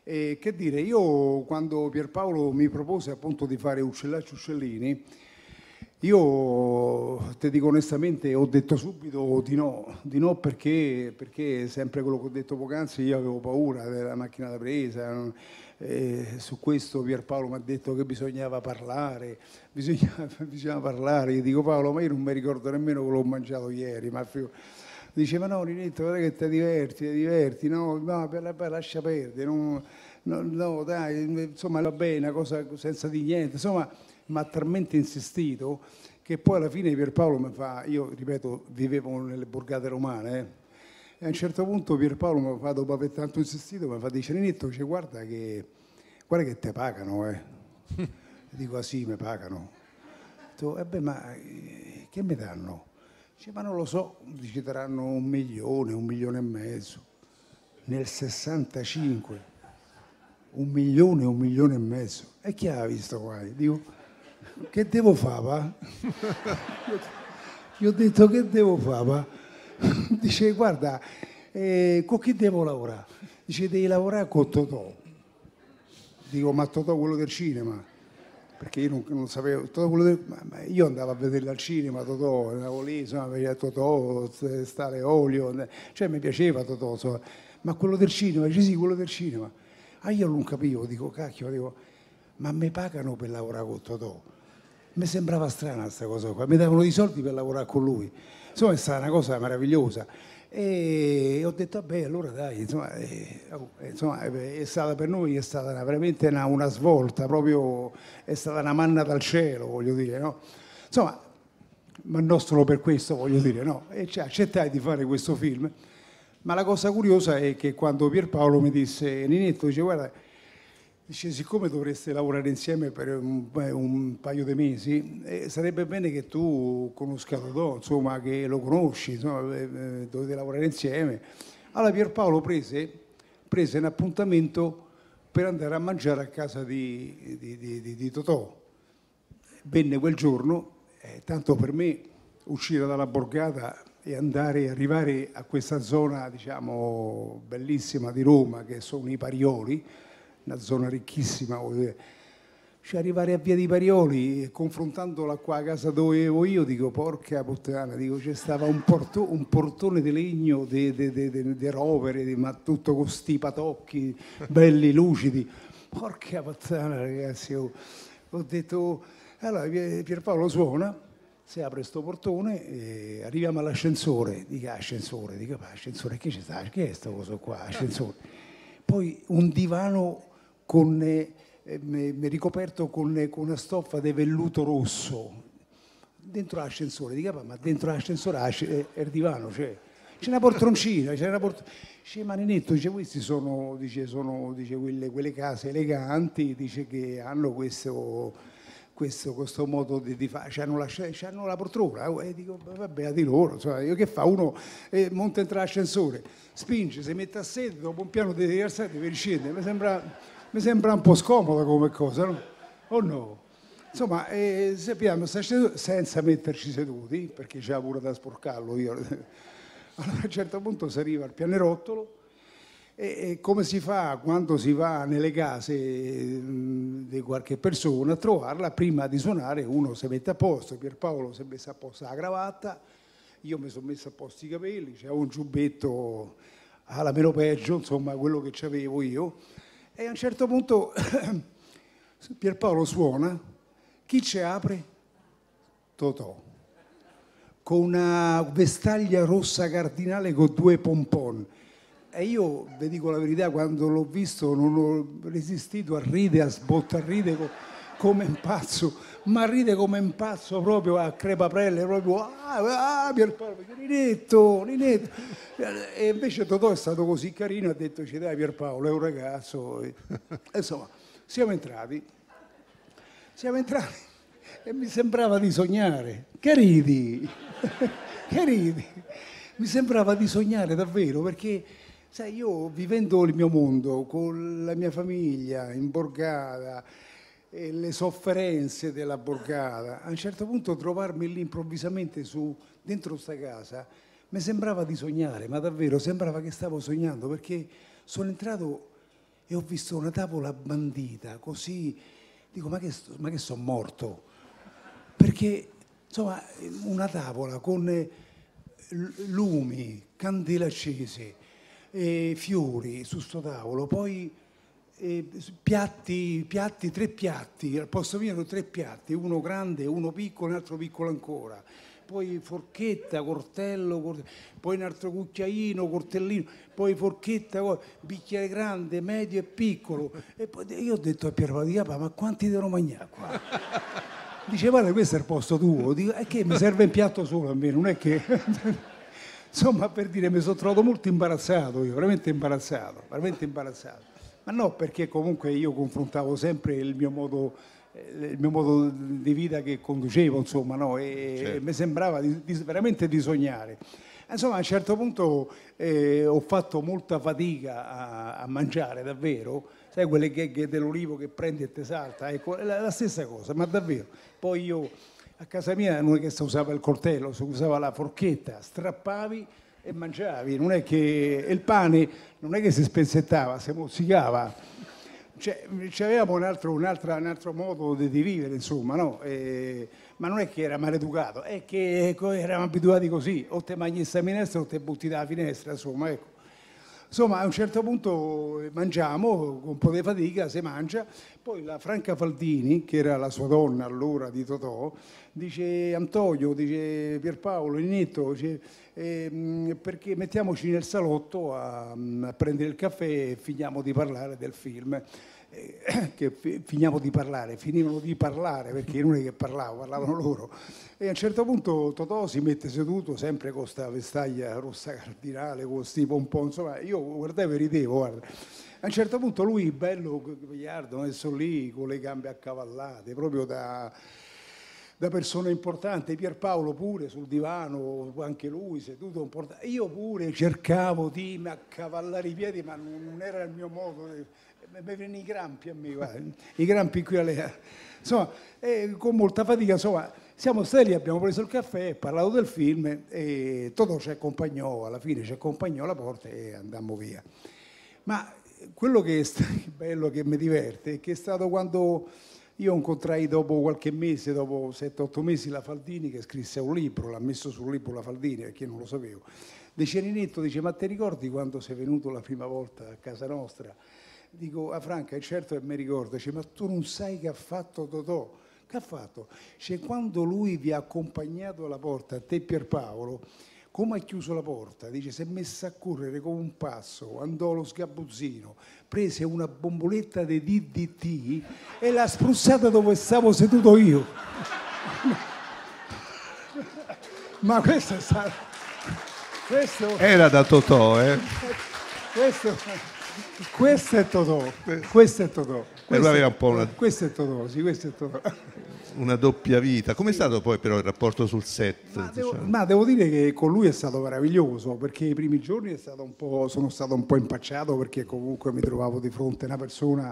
E, che dire, io quando Pierpaolo mi propose appunto di fare Uccellacci Uccellini, io ti dico onestamente, ho detto subito di no, di no perché, perché sempre quello che ho detto poc'anzi, io avevo paura della macchina da presa, eh, su questo Pierpaolo mi ha detto che bisognava parlare, [LAUGHS] bisognava, bisognava parlare, io dico Paolo ma io non mi ricordo nemmeno quello che ho mangiato ieri, ma diceva no Rinetto guarda che ti diverti, ti diverti, no, no per, per, lascia perdere, no, no, no, dai, insomma va bene, una cosa senza di niente, insomma mi ha talmente insistito che poi alla fine Pierpaolo mi fa, io ripeto vivevo nelle borgate romane, eh, e a un certo punto Pierpaolo mi fa, dopo aver tanto insistito, mi fa dice Ninetto, dice, guarda che, guarda che te pagano, eh. [LAUGHS] Dico, ah sì, mi pagano. Dico, e eh ma eh, che mi danno? Dice, ma non lo so, ci daranno un milione, un milione e mezzo. Nel 65, un milione, un milione e mezzo. E chi ha visto qua? Dico, che devo fare? Gli [LAUGHS] ho detto, che devo fare? dice guarda, eh, con chi devo lavorare? Dice devi lavorare con Totò. Dico ma Totò quello del cinema? Perché io non, non sapevo, del, io andavo a vedere al cinema, Totò, andavo lì, insomma, per Totò, stare olio, cioè mi piaceva Totò, insomma. ma quello del cinema, dice sì, quello del cinema. Ah, io non capivo, dico cacchio, dico, ma mi pagano per lavorare con Totò? Mi sembrava strana questa cosa qua, mi davano i soldi per lavorare con lui. Insomma è stata una cosa meravigliosa. E ho detto, vabbè, ah, allora dai, insomma, eh, oh, eh insomma, è stata per noi è stata una, veramente una, una, svolta, proprio è stata una manna dal cielo, voglio dire, no? Insomma, ma non solo per questo, voglio dire, no? E cioè, accettai di fare questo film. Ma la cosa curiosa è che quando Pierpaolo mi disse, Ninetto, dice, guarda, Dice, siccome dovreste lavorare insieme per un, eh, un paio di mesi, eh, sarebbe bene che tu conosca Totò, insomma, che lo conosci, insomma, eh, eh dovete lavorare insieme. Allora Pierpaolo prese, prese un appuntamento per andare a mangiare a casa di, di, di, di Totò. Venne quel giorno, eh, tanto per me uscire dalla borgata e andare, arrivare a questa zona, diciamo, bellissima di Roma, che sono i Parioli, una zona ricchissima, cioè arrivare a Via di Parioli e confrontandola qua a casa dove vivo io dico porca puttana, dico c'è stava un, porto, un, portone di legno di de, de, de, de rovere, ma tutto con sti patocchi belli, lucidi porca puttana ragazzi oh. ho detto allora Pierpaolo suona si apre sto portone arriviamo all'ascensore dica ascensore dica ascensore che c'è sta che è sto coso qua ascensore poi un divano con, eh, ricoperto con, con, una stoffa di velluto rosso dentro l'ascensore. Dica, ma dentro l'ascensore eh, è il divano, cioè c'è una portroncina, c'è una port... Dice Marinetto, dice questi sono, dice, sono dice, quelle, quelle, case eleganti, dice che hanno questo, questo, questo modo di, di fare, hanno la, hanno la portrona, eh, e dico vabbè a di loro, cioè, io che fa? Uno eh, monta entro l'ascensore, spinge, si mette a sedere, dopo un piano di riversati per scendere, mi sembra mi sembra un po' scomoda come cosa, no? O no? Insomma, eh, sappiamo, senza metterci seduti, perché c'era pure da sporcarlo io, [LAUGHS] allora a un certo punto si arriva al pianerottolo e, e come si fa quando si va nelle case mh, di qualche persona a trovarla, prima di suonare uno si mette a posto, Pierpaolo si è messo a posto la cravatta, io mi sono messo a posto i capelli, c'è un giubbetto alla meno peggio, insomma quello che avevo io e a un certo punto [COUGHS] Pierpaolo suona, chi ci apre? Totò, con una vestaglia rossa cardinale con due pompon. E io, vi dico la verità, quando l'ho visto non ho resistito a ridere, a sbottarride. Con come un pazzo, ma ride come un pazzo proprio a crepaprelle, proprio ah, ah, ah Pierpaolo, Ninetto, Ninetto. E invece Totò è stato così carino, ha detto ci dai Pierpaolo, è un ragazzo. E, insomma, siamo entrati, siamo entrati e mi sembrava di sognare, che ridi, [LAUGHS] che ridi. Mi sembrava di sognare davvero perché... Sai, io vivendo il mio mondo con la mia famiglia in borgata, e le sofferenze della borgata, a un certo punto trovarmi lì improvvisamente su, dentro questa casa, mi sembrava di sognare, ma davvero sembrava che stavo sognando perché sono entrato e ho visto una tavola bandita, così dico ma che, ma che sono morto? Perché insomma una tavola con eh, lumi, candele accese, e eh, fiori su sto tavolo, poi eh, piatti, piatti, tre piatti, al posto mio erano tre piatti, uno grande, uno piccolo, un altro piccolo ancora. Poi forchetta, cortello, cortello poi un altro cucchiaino, cortellino, poi forchetta, bicchiere grande, medio e piccolo. E poi io ho detto a Piero Patica, ma quanti devono mangiare qua? Dice, guarda, questo è il posto tuo. Dico, è che mi serve un piatto solo a me, non è che... [LAUGHS] Insomma, per dire, mi sono trovato molto imbarazzato io, veramente imbarazzato, veramente imbarazzato ma no perché comunque io confrontavo sempre il mio modo, eh, il mio modo di vita che conducevo, insomma, no? e, certo. mi sembrava di, di, veramente di sognare. Insomma, a un certo punto eh, ho fatto molta fatica a, a mangiare, davvero, sai quelle gag dell'olivo che prendi e te salta, ecco, la, la stessa cosa, ma davvero. Poi io a casa mia non è che si usava il coltello, si usava la forchetta, strappavi e mangiavi, non è che e il pane non è che si spezzettava, si mozzicava. Cioè, avevamo un altro, un, altro, un altro, modo di, vivere, insomma, no? e, ma non è che era maleducato, è che eravamo abituati così, o te mangi questa minestra o te butti dalla finestra, insomma, ecco. Insomma, a un certo punto mangiamo, con un po' di fatica si mangia, poi la Franca Faldini, che era la sua donna allora di Totò, dice Antonio, dice Pierpaolo, Inetto, dice, eh, perché mettiamoci nel salotto a, mm, a, prendere il caffè e finiamo di parlare del film. Eh, [COUGHS] che fi, finiamo di parlare, finivano di parlare perché non è che parlavo, parlavano loro. E a un certo punto Totò si mette seduto, sempre con questa vestaglia rossa cardinale, con questi pompon, insomma, io guardavo e ridevo, guarda. A un certo punto lui, bello, gagliardo, messo lì con le gambe accavallate, proprio da, da persone importanti, Pierpaolo pure sul divano, anche lui seduto, io pure cercavo di accavallare i piedi, ma non era il mio modo, mi venivano i grampi a me, guarda, i grampi qui a lei. Insomma, eh, con molta fatica, insomma, siamo stati lì, abbiamo preso il caffè, parlato del film e Toto ci accompagnò, alla fine ci accompagnò alla porta e andammo via. Ma quello che è [LAUGHS] bello, che mi diverte, è che è stato quando io incontrai dopo qualche mese, dopo 7-8 mesi, la Faldini che scrisse un libro, l'ha messo sul libro la Faldini perché non lo sapevo. De Cerinetto dice, ma ti ricordi quando sei venuto la prima volta a casa nostra? Dico, a ah, Franca, certo che mi ricordo, dice, ma tu non sai che ha fatto Totò? Che ha fatto? Cioè, quando lui vi ha accompagnato alla porta, a te Pierpaolo, come ha chiuso la porta? Dice, si è messa a correre con un passo, andò lo sgabuzzino, prese una bomboletta di DDT e l'ha spruzzata dove stavo seduto io. [LAUGHS] Ma questo è stato... Questo... Era da Totò, eh? Questo, questo è Totò, questo è Totò. Questo, e lui aveva un po' una... Questo è Totò, sì, questo è Totò una doppia vita. Com'è stato poi però il rapporto sul set? Ma devo, diciamo? ma devo, dire che con lui è stato meraviglioso perché i primi giorni stato sono stato un po' impacciato perché comunque mi trovavo di fronte a una persona,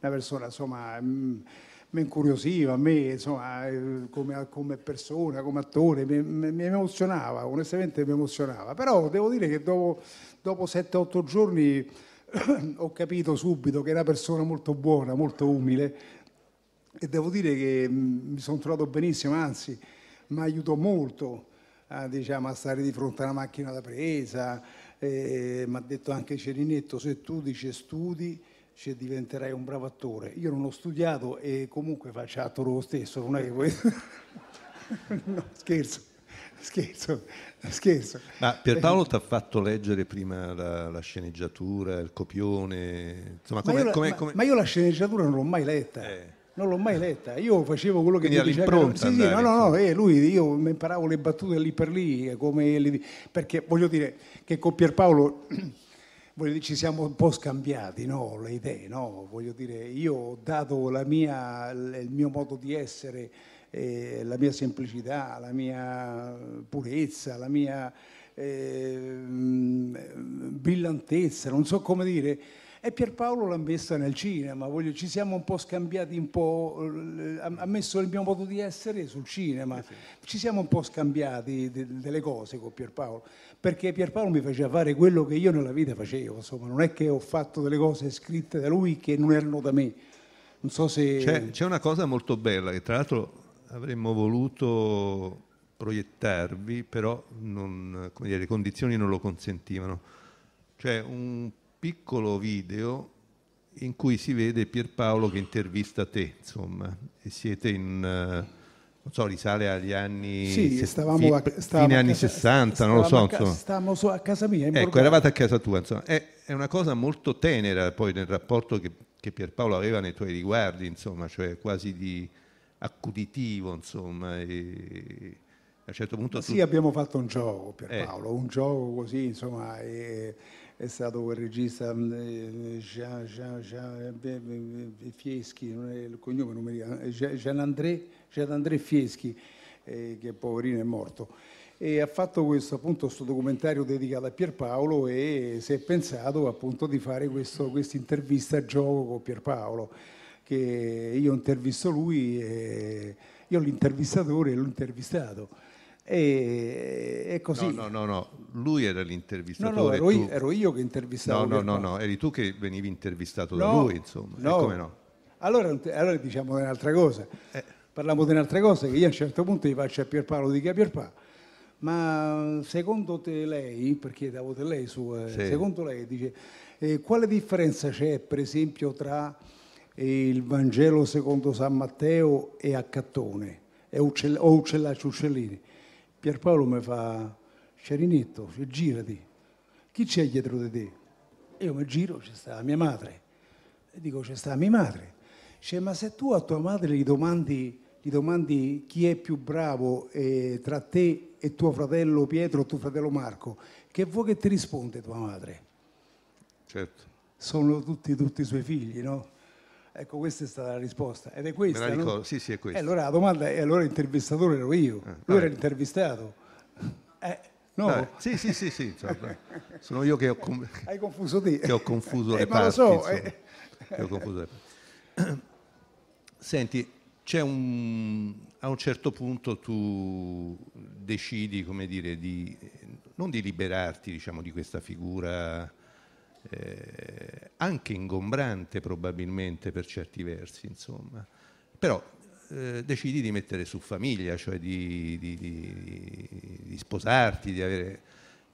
una persona insomma... Mm, mi incuriosiva, a me insomma, eh, come, come, persona, come attore, mi, mi, emozionava, onestamente mi emozionava. Però devo dire che dopo, dopo 7-8 giorni [COUGHS] ho capito subito che è una persona molto buona, molto umile, e devo dire che mm, mi sono trovato benissimo, anzi mi aiutò molto a, diciamo, a stare di fronte alla macchina da presa, mi ha detto anche Cerinetto se tu dici studi cioè diventerai un bravo attore. Io non ho studiato e comunque faccio attore lo stesso, non è che questo... [LAUGHS] no, scherzo scherzo, scherzo. Ma Pierpaolo ti ha fatto leggere prima la, la sceneggiatura, il copione, insomma, ma, io la, ma, ma, io la, sceneggiatura non l'ho mai letta. Eh non l'ho mai letta. Io facevo quello che Quindi mi diceva. Sì, sì, no, no, no, eh, lui, io imparavo le battute lì per lì, eh, come le, perché voglio dire che con Pierpaolo [CLEARS THROAT] voglio dire, ci siamo un po' scambiati no? le idee, no? Voglio dire, io ho dato mia, il mio modo di essere, eh, la mia semplicità, la mia purezza, la mia eh, brillantezza, non so come dire e Pierpaolo l'ha messa nel cinema, voglio, ci siamo un po' scambiati un po', eh, ha messo il mio modo di essere sul cinema, sì. ci siamo un po' scambiati de, delle cose con Pierpaolo, perché Pierpaolo mi faceva fare quello che io nella vita facevo, insomma non è che ho fatto delle cose scritte da lui che non erano da me. Non so se... C'è, c'è una cosa molto bella che tra l'altro avremmo voluto proiettarvi, però non, dire, le condizioni non lo consentivano. Cioè un piccolo video in cui si vede Pierpaolo che intervista te, insomma, e siete in, eh, non so, risale agli anni... Sì, stavamo a, stavamo anni a casa, 60, non lo so, insomma. Stavamo a casa mia, Ecco, eravate a casa tua, insomma. È, è, una cosa molto tenera poi nel rapporto che, che Pierpaolo aveva nei tuoi riguardi, insomma, cioè quasi di accuditivo, insomma, e... A un certo punto tu... Sì, abbiamo fatto un gioco Pierpaolo, eh. un gioco così, insomma, e è stato quel regista mm, eh, Jean, Jean, Jean eh, Fieschi, non è il cognome, non mi ricordo, eh, Jean André, Jean André Fieschi, eh, che poverino è morto. E ha fatto questo, appunto, questo documentario dedicato a Pierpaolo e si è pensato appunto di fare questa intervista a gioco con Pierpaolo, che io ho intervistato lui, e io l'intervistatore e l'ho intervistato e, e così. No, no, no, no, lui era l'intervistatore. No, no, ero, io, ero io che intervistavo. No, no, no, no, eri tu che venivi intervistato no, da lui, insomma. No. E come no? Allora, allora diciamo un'altra cosa. Eh. Parliamo di un'altra cosa che io a un certo punto gli faccio a Pierpaolo di Pierpaolo. Ma secondo te lei, perché da te lei su, eh, sì. secondo lei dice, eh, quale differenza c'è per esempio tra eh, il Vangelo secondo San Matteo e Accattone e Uccell- o Uccellacci Uccellini? Pierpaolo mi fa, Cerinetto, cioè girati, chi c'è dietro di te? Io mi giro, c'è sta mia madre. E dico, c'è sta mia madre. Dice, ma se tu a tua madre gli domandi, gli domandi chi è più bravo eh, tra te e tuo fratello Pietro o tuo fratello Marco, che vuoi che ti risponde tua madre? Certo. Sono tutti, tutti i suoi figli, no? Ecco, questa è stata la risposta. Ed è questa. Me la ricordo, no? sì, sì, è questa. E allora la domanda è: allora l'intervistatore ero io, eh, lui era intervistato. Eh, no? Vabbè. Sì, sì, sì, sì insomma, [LAUGHS] sono io che ho, con... Hai confuso te. Che ho confuso [LAUGHS] eh, le parti. So, insomma, eh. ho confuso le parti. [CLEARS THROAT] Senti, un, a un certo punto tu decidi, come dire, di, non di liberarti diciamo, di questa figura eh, anche ingombrante probabilmente per certi versi, insomma. Però eh, decidi di mettere su famiglia, cioè di, di, di, di sposarti, di avere...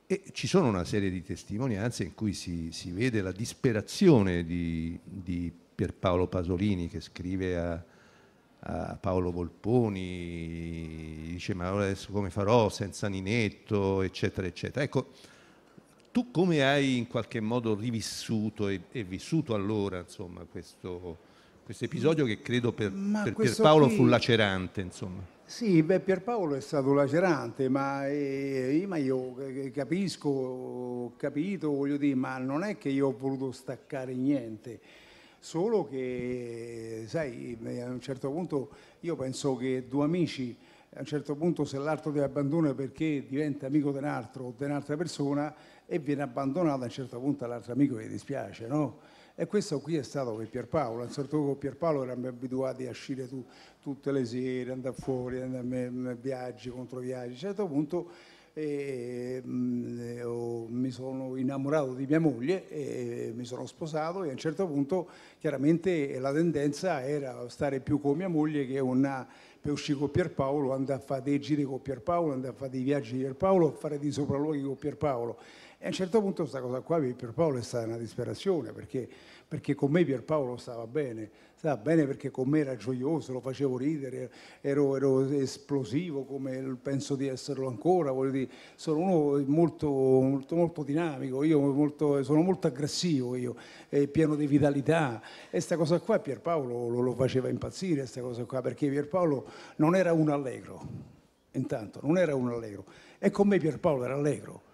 E ci sono una serie di testimonianze in cui si, si vede la disperazione di, di, Pierpaolo Pasolini che scrive a, a, Paolo Volponi, dice ma adesso come farò senza Ninetto, eccetera, eccetera. Ecco, tu come hai in qualche modo rivissuto e, e vissuto allora insomma, questo, questo, episodio che credo per, per Pierpaolo qui... fu lacerante? Insomma. Sì, beh, Pierpaolo è stato lacerante, ma, eh, ma io eh, capisco, capito, voglio dire, ma non è che io ho voluto staccare niente, solo che, sai, eh, a un certo punto io penso che due amici, a un certo punto se l'altro ti abbandona perché diventa amico di un altro o di un'altra persona, e viene abbandonato a un certo punto all'altro amico che dispiace, no? E questo qui è stato per Pierpaolo, a un certo punto Pierpaolo eravamo abituati a uscire tu, tutte le sere, andare fuori, andare a viaggi, contro viaggi, a un certo punto e, ehm, mh, eh, oh, mi sono innamorato di mia moglie e mi sono sposato e a un certo punto chiaramente la tendenza era stare più con mia moglie che una, per uscire con Pierpaolo, andare a fare dei giri con Pierpaolo, andare a fare dei viaggi con Pierpaolo, fare dei sopralluoghi con Pierpaolo. E a un certo punto questa cosa qua per Pierpaolo è stata una disperazione, perché, perché con me Pierpaolo stava bene, stava bene perché con me era gioioso, lo facevo ridere, ero, ero esplosivo come penso di esserlo ancora, dire, sono uno molto, molto, molto dinamico, molto, sono molto aggressivo io, pieno di vitalità. E questa cosa qua Pierpaolo lo, lo faceva impazzire, questa cosa qua, perché Pierpaolo non era un allegro, intanto non era un allegro. E con me Pierpaolo era allegro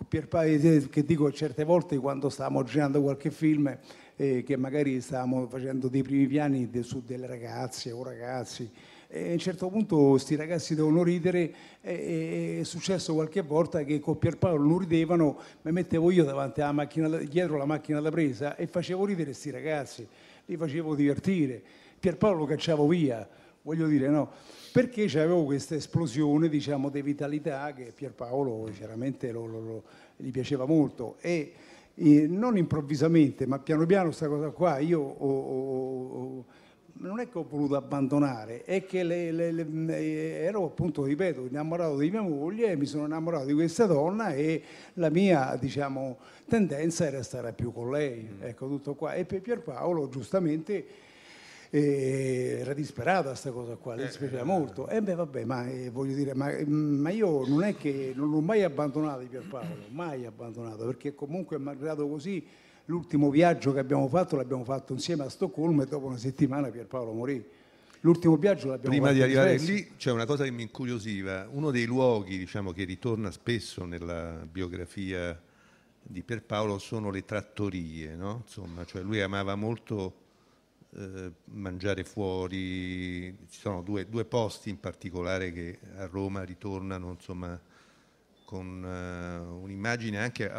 Ecco, Pierpaolo che dico certe volte quando stavamo girando qualche film eh, che magari stavamo facendo dei primi piani de, su delle ragazze o ragazzi e a un certo punto questi ragazzi devono ridere e, è successo qualche volta che con Pierpaolo non ridevano mi mettevo io davanti alla macchina, dietro la macchina da presa e facevo ridere questi ragazzi li facevo divertire Pierpaolo lo cacciavo via voglio dire no perché c'avevo questa esplosione diciamo, di vitalità che Pierpaolo chiaramente lo, lo, lo, gli piaceva molto e eh, non improvvisamente, ma piano piano questa cosa qua io ho, ho, ho, non è che ho voluto abbandonare, è che le, le, le, eh, ero appunto, ripeto, innamorato di mia moglie, mi sono innamorato di questa donna e la mia, diciamo, tendenza era stare più con lei, mm. ecco tutto qua. E per Pierpaolo giustamente e era disperata sta cosa qua, le eh, dispiaceva eh, molto. E eh. beh vabbè, ma eh, voglio dire, ma, mm, ma, io non è che non l'ho mai abbandonato Pierpaolo, mai abbandonato, perché comunque malgrado così l'ultimo viaggio che abbiamo fatto l'abbiamo fatto insieme a Stoccolma e dopo una settimana Pierpaolo morì. L'ultimo viaggio l'abbiamo Prima fatto. Prima di arrivare lì c'è una cosa che mi incuriosiva, uno dei luoghi diciamo, che ritorna spesso nella biografia di Pierpaolo sono le trattorie, no? Insomma, cioè lui amava molto eh, mangiare fuori, ci sono due, due, posti in particolare che a Roma ritornano insomma, con uh, un'immagine anche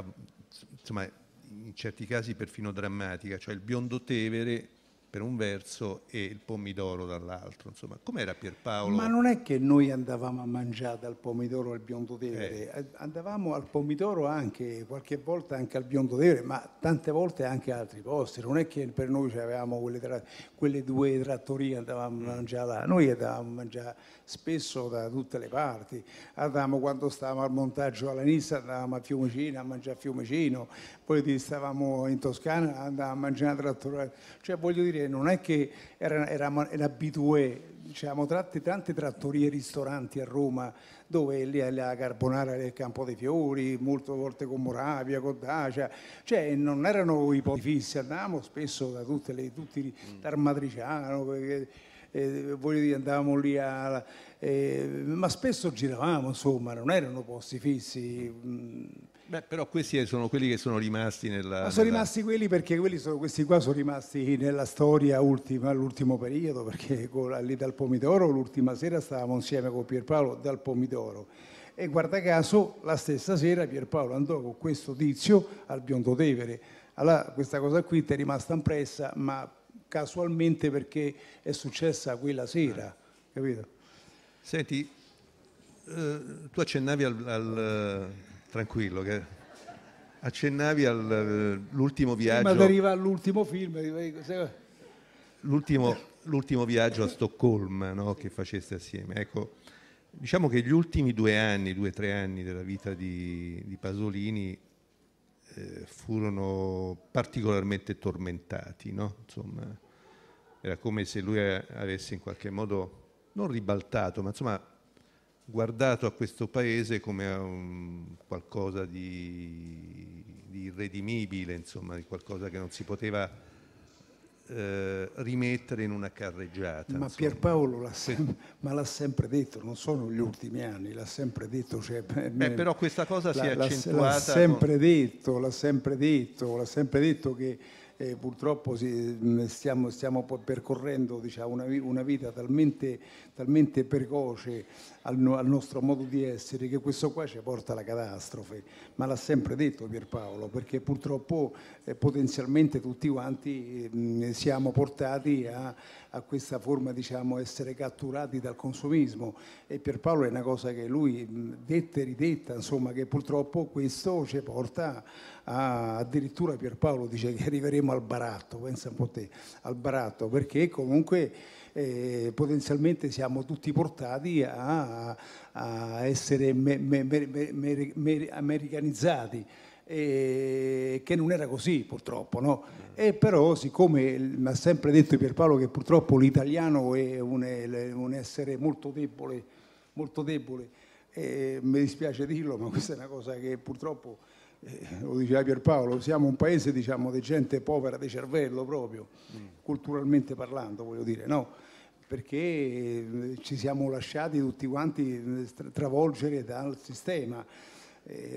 insomma, in certi casi perfino drammatica, cioè il biondo Tevere per un verso e il pomidoro dall'altro. Insomma, com'era Pierpaolo? Ma non è che noi andavamo a mangiare dal pomidoro al biondo tevere, eh. andavamo al pomidoro anche, qualche volta anche al biondo tevere, ma tante volte anche a altri posti. Non è che per noi avevamo quelle, tra... quelle due trattorie, andavamo a mm. mangiare là, noi andavamo a mangiare spesso da tutte le parti. Andavamo quando stavamo al montaggio alla Nissa, andavamo a Fiumicino a mangiare a Fiumicino, poi stavamo in Toscana, andavamo a mangiare una trattoria, cioè voglio dire non è che eravamo era, era abitué, diciamo, tante, tante trattorie e ristoranti a Roma dove lì è la carbonara del Campo dei Fiori, molte volte con Moravia, con Dacia, cioè non erano i posti fissi, andavamo spesso da tutte le, tutti, mm. dal Matriciano, perché, eh, voglio dire, andavamo lì a... Eh, ma spesso giravamo, insomma, non erano posti fissi. Mh, mm. Beh, però questi sono quelli che sono rimasti nella... Ma sono nella... rimasti quelli perché quelli sono, questi qua sono rimasti nella storia ultima, l'ultimo periodo, perché con, lì dal Pomidoro l'ultima sera stavamo insieme con Pierpaolo dal Pomidoro e guarda caso la stessa sera Pierpaolo andò con questo tizio al Biondo Tevere. Allora questa cosa qui ti è rimasta impressa, ma casualmente perché è successa quella sera, capito? Senti, eh, tu accennavi al, al tranquillo. Che accennavi all'ultimo eh, viaggio. Ma arriva all'ultimo film. L'ultimo, l'ultimo, viaggio a Stoccolma no, che faceste assieme. Ecco, diciamo che gli ultimi due anni, due o tre anni della vita di, di Pasolini eh, furono particolarmente tormentati, no? Insomma, era come se lui avesse in qualche modo non ribaltato, ma insomma guardato a questo paese come a un, qualcosa di, di, irredimibile, insomma, di qualcosa che non si poteva eh, rimettere in una carreggiata. Ma insomma. Pierpaolo l'ha, sem- ma l'ha, sempre detto, non sono gli ultimi anni, l'ha sempre detto. Cioè, Beh, me, però questa cosa si è accentuata. L'ha sempre, con... detto, l'ha sempre detto, l'ha sempre detto che eh, purtroppo mm, stiamo, stiamo, percorrendo diciamo, una, una, vita talmente, talmente precoce al, no, al, nostro modo di essere, che questo qua ci porta alla catastrofe, ma l'ha sempre detto Pierpaolo, perché purtroppo eh, potenzialmente tutti quanti eh, siamo portati a, a, questa forma, diciamo, essere catturati dal consumismo e Pierpaolo è una cosa che lui mh, mm, detta e ridetta, insomma, che purtroppo questo ci porta a, addirittura Pierpaolo dice che arriveremo al baratto, pensa un po' te, al baratto, perché comunque eh, potenzialmente siamo tutti portati a, a essere me, me, me, americanizzati. Eh, che non era così purtroppo. No? E però siccome mi ha sempre detto Pierpaolo che purtroppo l'italiano è un, un essere molto debole, molto debole eh, mi dispiace dirlo, ma questa è una cosa che purtroppo, eh, lo diceva Pierpaolo, siamo un paese diciamo, di gente povera di cervello proprio, mm. culturalmente parlando voglio dire. No? perché eh, ci siamo lasciati tutti quanti mm, travolgere dal sistema.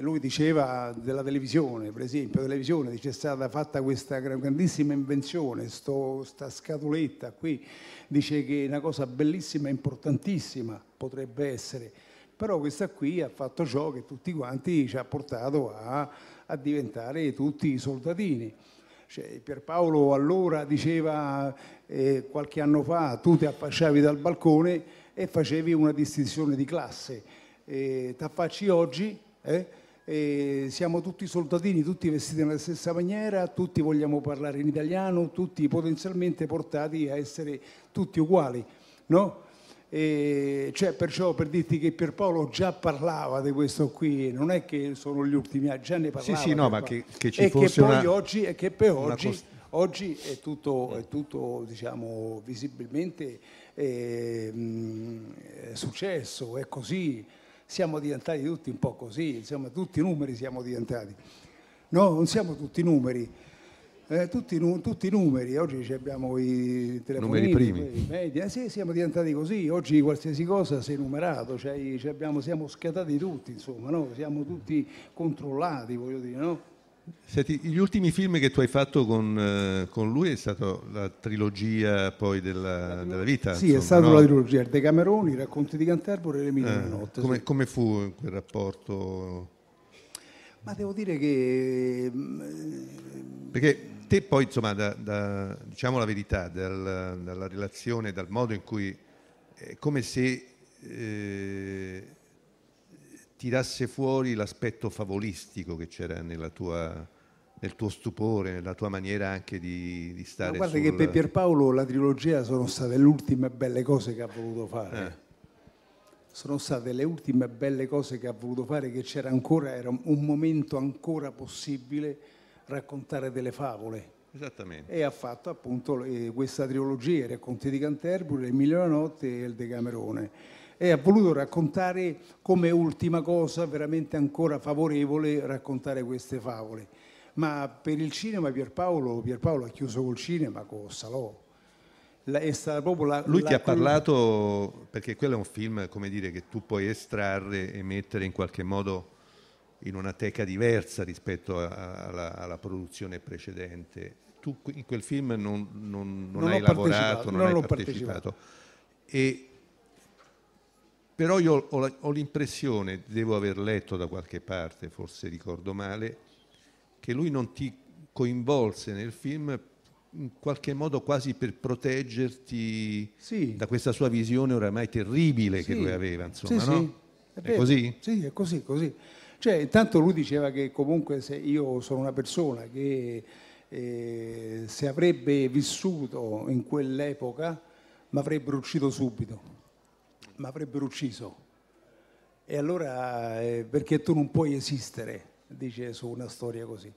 lui diceva della televisione, per esempio, la televisione dice è stata fatta questa grandissima invenzione, questa scatoletta qui, dice che è una cosa bellissima e importantissima potrebbe essere, però questa qui ha fatto ciò che tutti quanti ci ha portato a, a diventare tutti soldatini. Cioè, Pierpaolo allora diceva eh, qualche anno fa tu ti affacciavi dal balcone e facevi una distinzione di classe. Eh, ti affacci oggi, eh? eh, siamo tutti soldatini, tutti vestiti nella stessa maniera, tutti vogliamo parlare in italiano, tutti potenzialmente portati a essere tutti uguali. No? E cioè, perciò per dirti che Pierpaolo già parlava di questo qui, non è che sono gli ultimi anni, ah, già ne parlava. Sì, sì, no, ma che, che ci e fosse che poi una, oggi, E che per oggi, cost... oggi è, tutto, è tutto, diciamo, visibilmente eh, è successo, è così, siamo diventati tutti un po' così, insomma, tutti numeri siamo diventati. No, non siamo tutti numeri eh, tutti, tutti, i numeri, oggi abbiamo i telefonini, numeri primi. I eh, sì, siamo diventati così, oggi qualsiasi cosa si è numerato, cioè, abbiamo, siamo scattati tutti, insomma, no? siamo tutti controllati, voglio dire, no? Senti, gli ultimi film che tu hai fatto con, eh, con lui è stata la trilogia poi della, la della vita? Sì, insomma, è stata no? la trilogia De Cameroni, Racconti di Canterbury e Le Mille eh, notte. Come, sì. come fu quel rapporto? Ma devo dire che... Mm, Perché te poi, insomma, da, da, diciamo la verità, dal, dalla relazione, dal modo in cui... È come se eh, tirasse fuori l'aspetto favolistico che c'era nella tua nel tuo stupore, nella tua maniera anche di, di stare. Ma guarda sul... che per Pierpaolo la trilogia sono state le ultime belle cose che ha voluto fare. Eh sono state le ultime belle cose che ha voluto fare, che c'era ancora, era un momento ancora possibile raccontare delle favole. Esattamente. E ha fatto appunto questa trilogia, i racconti di Canterbury, Le la notte e il Decamerone. E ha voluto raccontare come ultima cosa veramente ancora favorevole raccontare queste favole. Ma per il cinema Pierpaolo, Pierpaolo ha chiuso col cinema con Salò, la, è stata proprio la... Lui la, ti ha parlato, perché quello è un film, come dire, che tu puoi estrarre e mettere in qualche modo in una teca diversa rispetto a, a, alla, alla produzione precedente. Tu in quel film non, non, non, non hai lavorato, non, hai partecipato. partecipato. E, però io ho, ho l'impressione, devo aver letto da qualche parte, forse ricordo male, che lui non ti coinvolse nel film in qualche modo quasi per proteggerti sì. da questa sua visione oramai terribile sì. che lui aveva, insomma, sì, no? È, è così? Sì, è così, così. Cioè, intanto lui diceva che comunque se io sono una persona che eh, se avrebbe vissuto in quell'epoca mi avrebbero ucciso subito, mi avrebbero ucciso. E allora eh, perché tu non puoi esistere, dice su una storia così.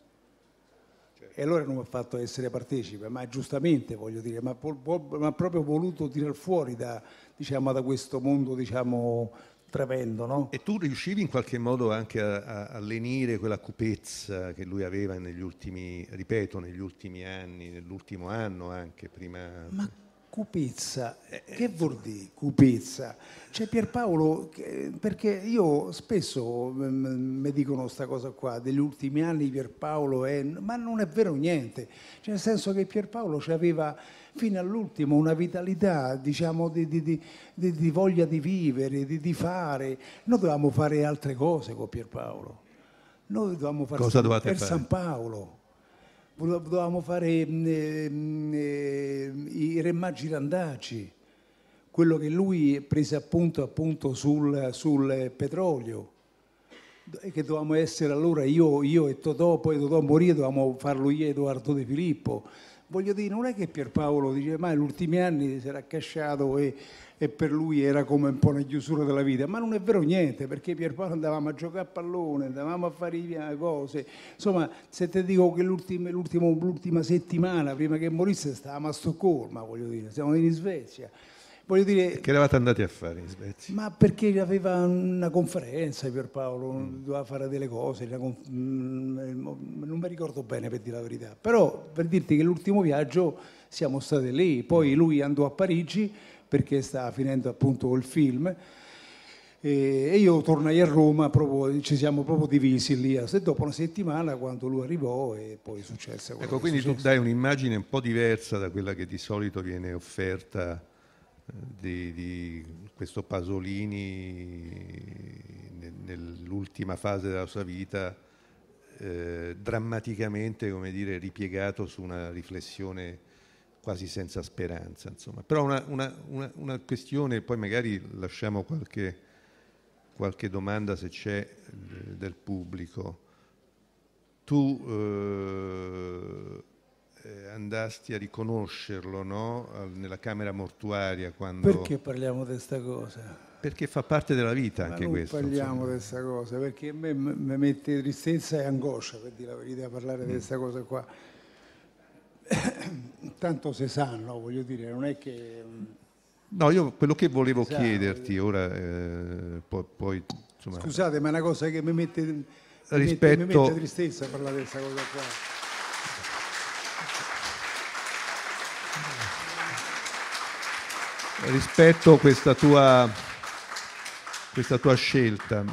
Certo. E allora non mi ha fatto essere partecipe, ma giustamente voglio dire, ma, ma proprio voluto tirar fuori da, diciamo, da questo mondo diciamo, tremendo. No? E tu riuscivi in qualche modo anche a, a, lenire quella cupezza che lui aveva negli ultimi, ripeto, negli ultimi anni, nell'ultimo anno anche prima. Ma cupezza. Eh, eh, che vuol dire cupezza? Cioè Pierpaolo, perché io spesso mm, mm, mi dicono questa cosa qua, degli ultimi anni Pierpaolo è... ma non è vero niente, cioè, nel senso che Pierpaolo aveva fino all'ultimo una vitalità, diciamo, di, di, di, di voglia di vivere, di, fare. Noi dovevamo fare altre cose con Pierpaolo. Noi dovevamo fare cosa per fare? San Paolo dovevamo fare mm, eh, mm, eh, i Re Maggi Landaci, quello che lui prese appunto, appunto sul, sul, petrolio, che dovevamo essere allora io, io e Totò, poi Totò morì, dovevamo farlo io e Edoardo De Filippo. Voglio dire, non è che Pierpaolo dice, ma negli ultimi anni si era accasciato e e per lui era come un po' una chiusura della vita, ma non è vero niente perché Pierpaolo andavamo a giocare a pallone, andavamo a fare cose, insomma se ti dico che l'ultima, l'ultima settimana prima che morisse stavamo a Stoccolma, voglio dire, siamo in Svezia. Voglio dire, che eravate andati a fare in Svezia? Ma perché aveva una conferenza Pierpaolo, mm. doveva fare delle cose, conf... Mm, non mi ricordo bene per dire la verità, però per dirti che l'ultimo viaggio siamo stati lì, poi mm. lui andò a Parigi perché stava finendo appunto il film e io tornai a Roma, proprio, ci siamo proprio divisi lì, e dopo una settimana quando lui arrivò e poi successe quello Ecco, quindi successo. tu dai un'immagine un po' diversa da quella che di solito viene offerta eh, di, di questo Pasolini nell'ultima fase della sua vita, eh, drammaticamente, come dire, ripiegato su una riflessione quasi senza speranza. Insomma. Però una, una, una, una questione, poi magari lasciamo qualche, qualche domanda se c'è eh, del pubblico. Tu eh, eh, andasti a riconoscerlo no? nella camera mortuaria quando... Perché parliamo di questa cosa? Perché fa parte della vita Ma anche non questo. parliamo di questa cosa, perché a me mi mette tristezza e angoscia, per dire la verità, parlare mm. di questa cosa qua. [COUGHS] tanto se sanno, voglio dire, non è che... Mm, no, io quello che volevo esatto. chiederti eh, ora, eh, poi, poi insomma, Scusate, ma è una cosa che mi mette, mi rispetto... mi mette tristezza parlare di questa cosa qua. Rispetto a questa tua, questa tua scelta,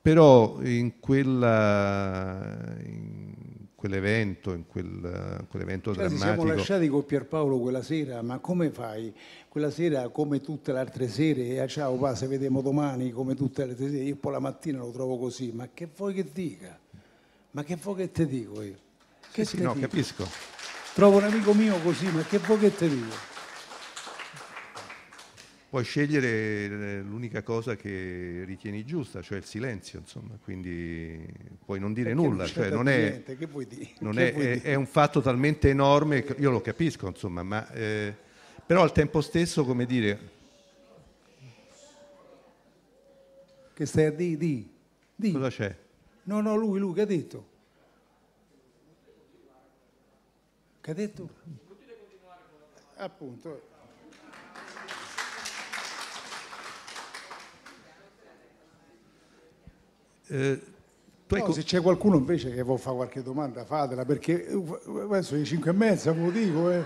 però in quella, in quell'evento, in quel, eh, quell'evento cioè, drammatico. Ci siamo lasciati con Pierpaolo quella sera, ma come fai? Quella sera, come tutte le altre sere, e eh, a ciao pa, se vediamo domani, come tutte le altre sere, io poi la mattina lo trovo così, ma che vuoi che dica? Ma che vuoi che te dico io? Che sì, sì no, dico? capisco. Trovo un amico mio così, ma che vuoi che te dico? puoi scegliere eh, l'unica cosa che ritieni giusta, cioè il silenzio, insomma, quindi puoi non dire Perché nulla, non, cioè, non, è, non è, è, è, un fatto talmente enorme, io lo capisco, insomma, ma, eh, però al tempo stesso, come dire... Che stai a dire? di, di. Cosa c'è? No, no, lui, lui, che ha detto? Che ha detto? Appunto. Eh, no, se c'è qualcuno invece che vuol fare qualche domanda, fatela, perché eh, penso le 5 e mezza, ve lo dico, eh.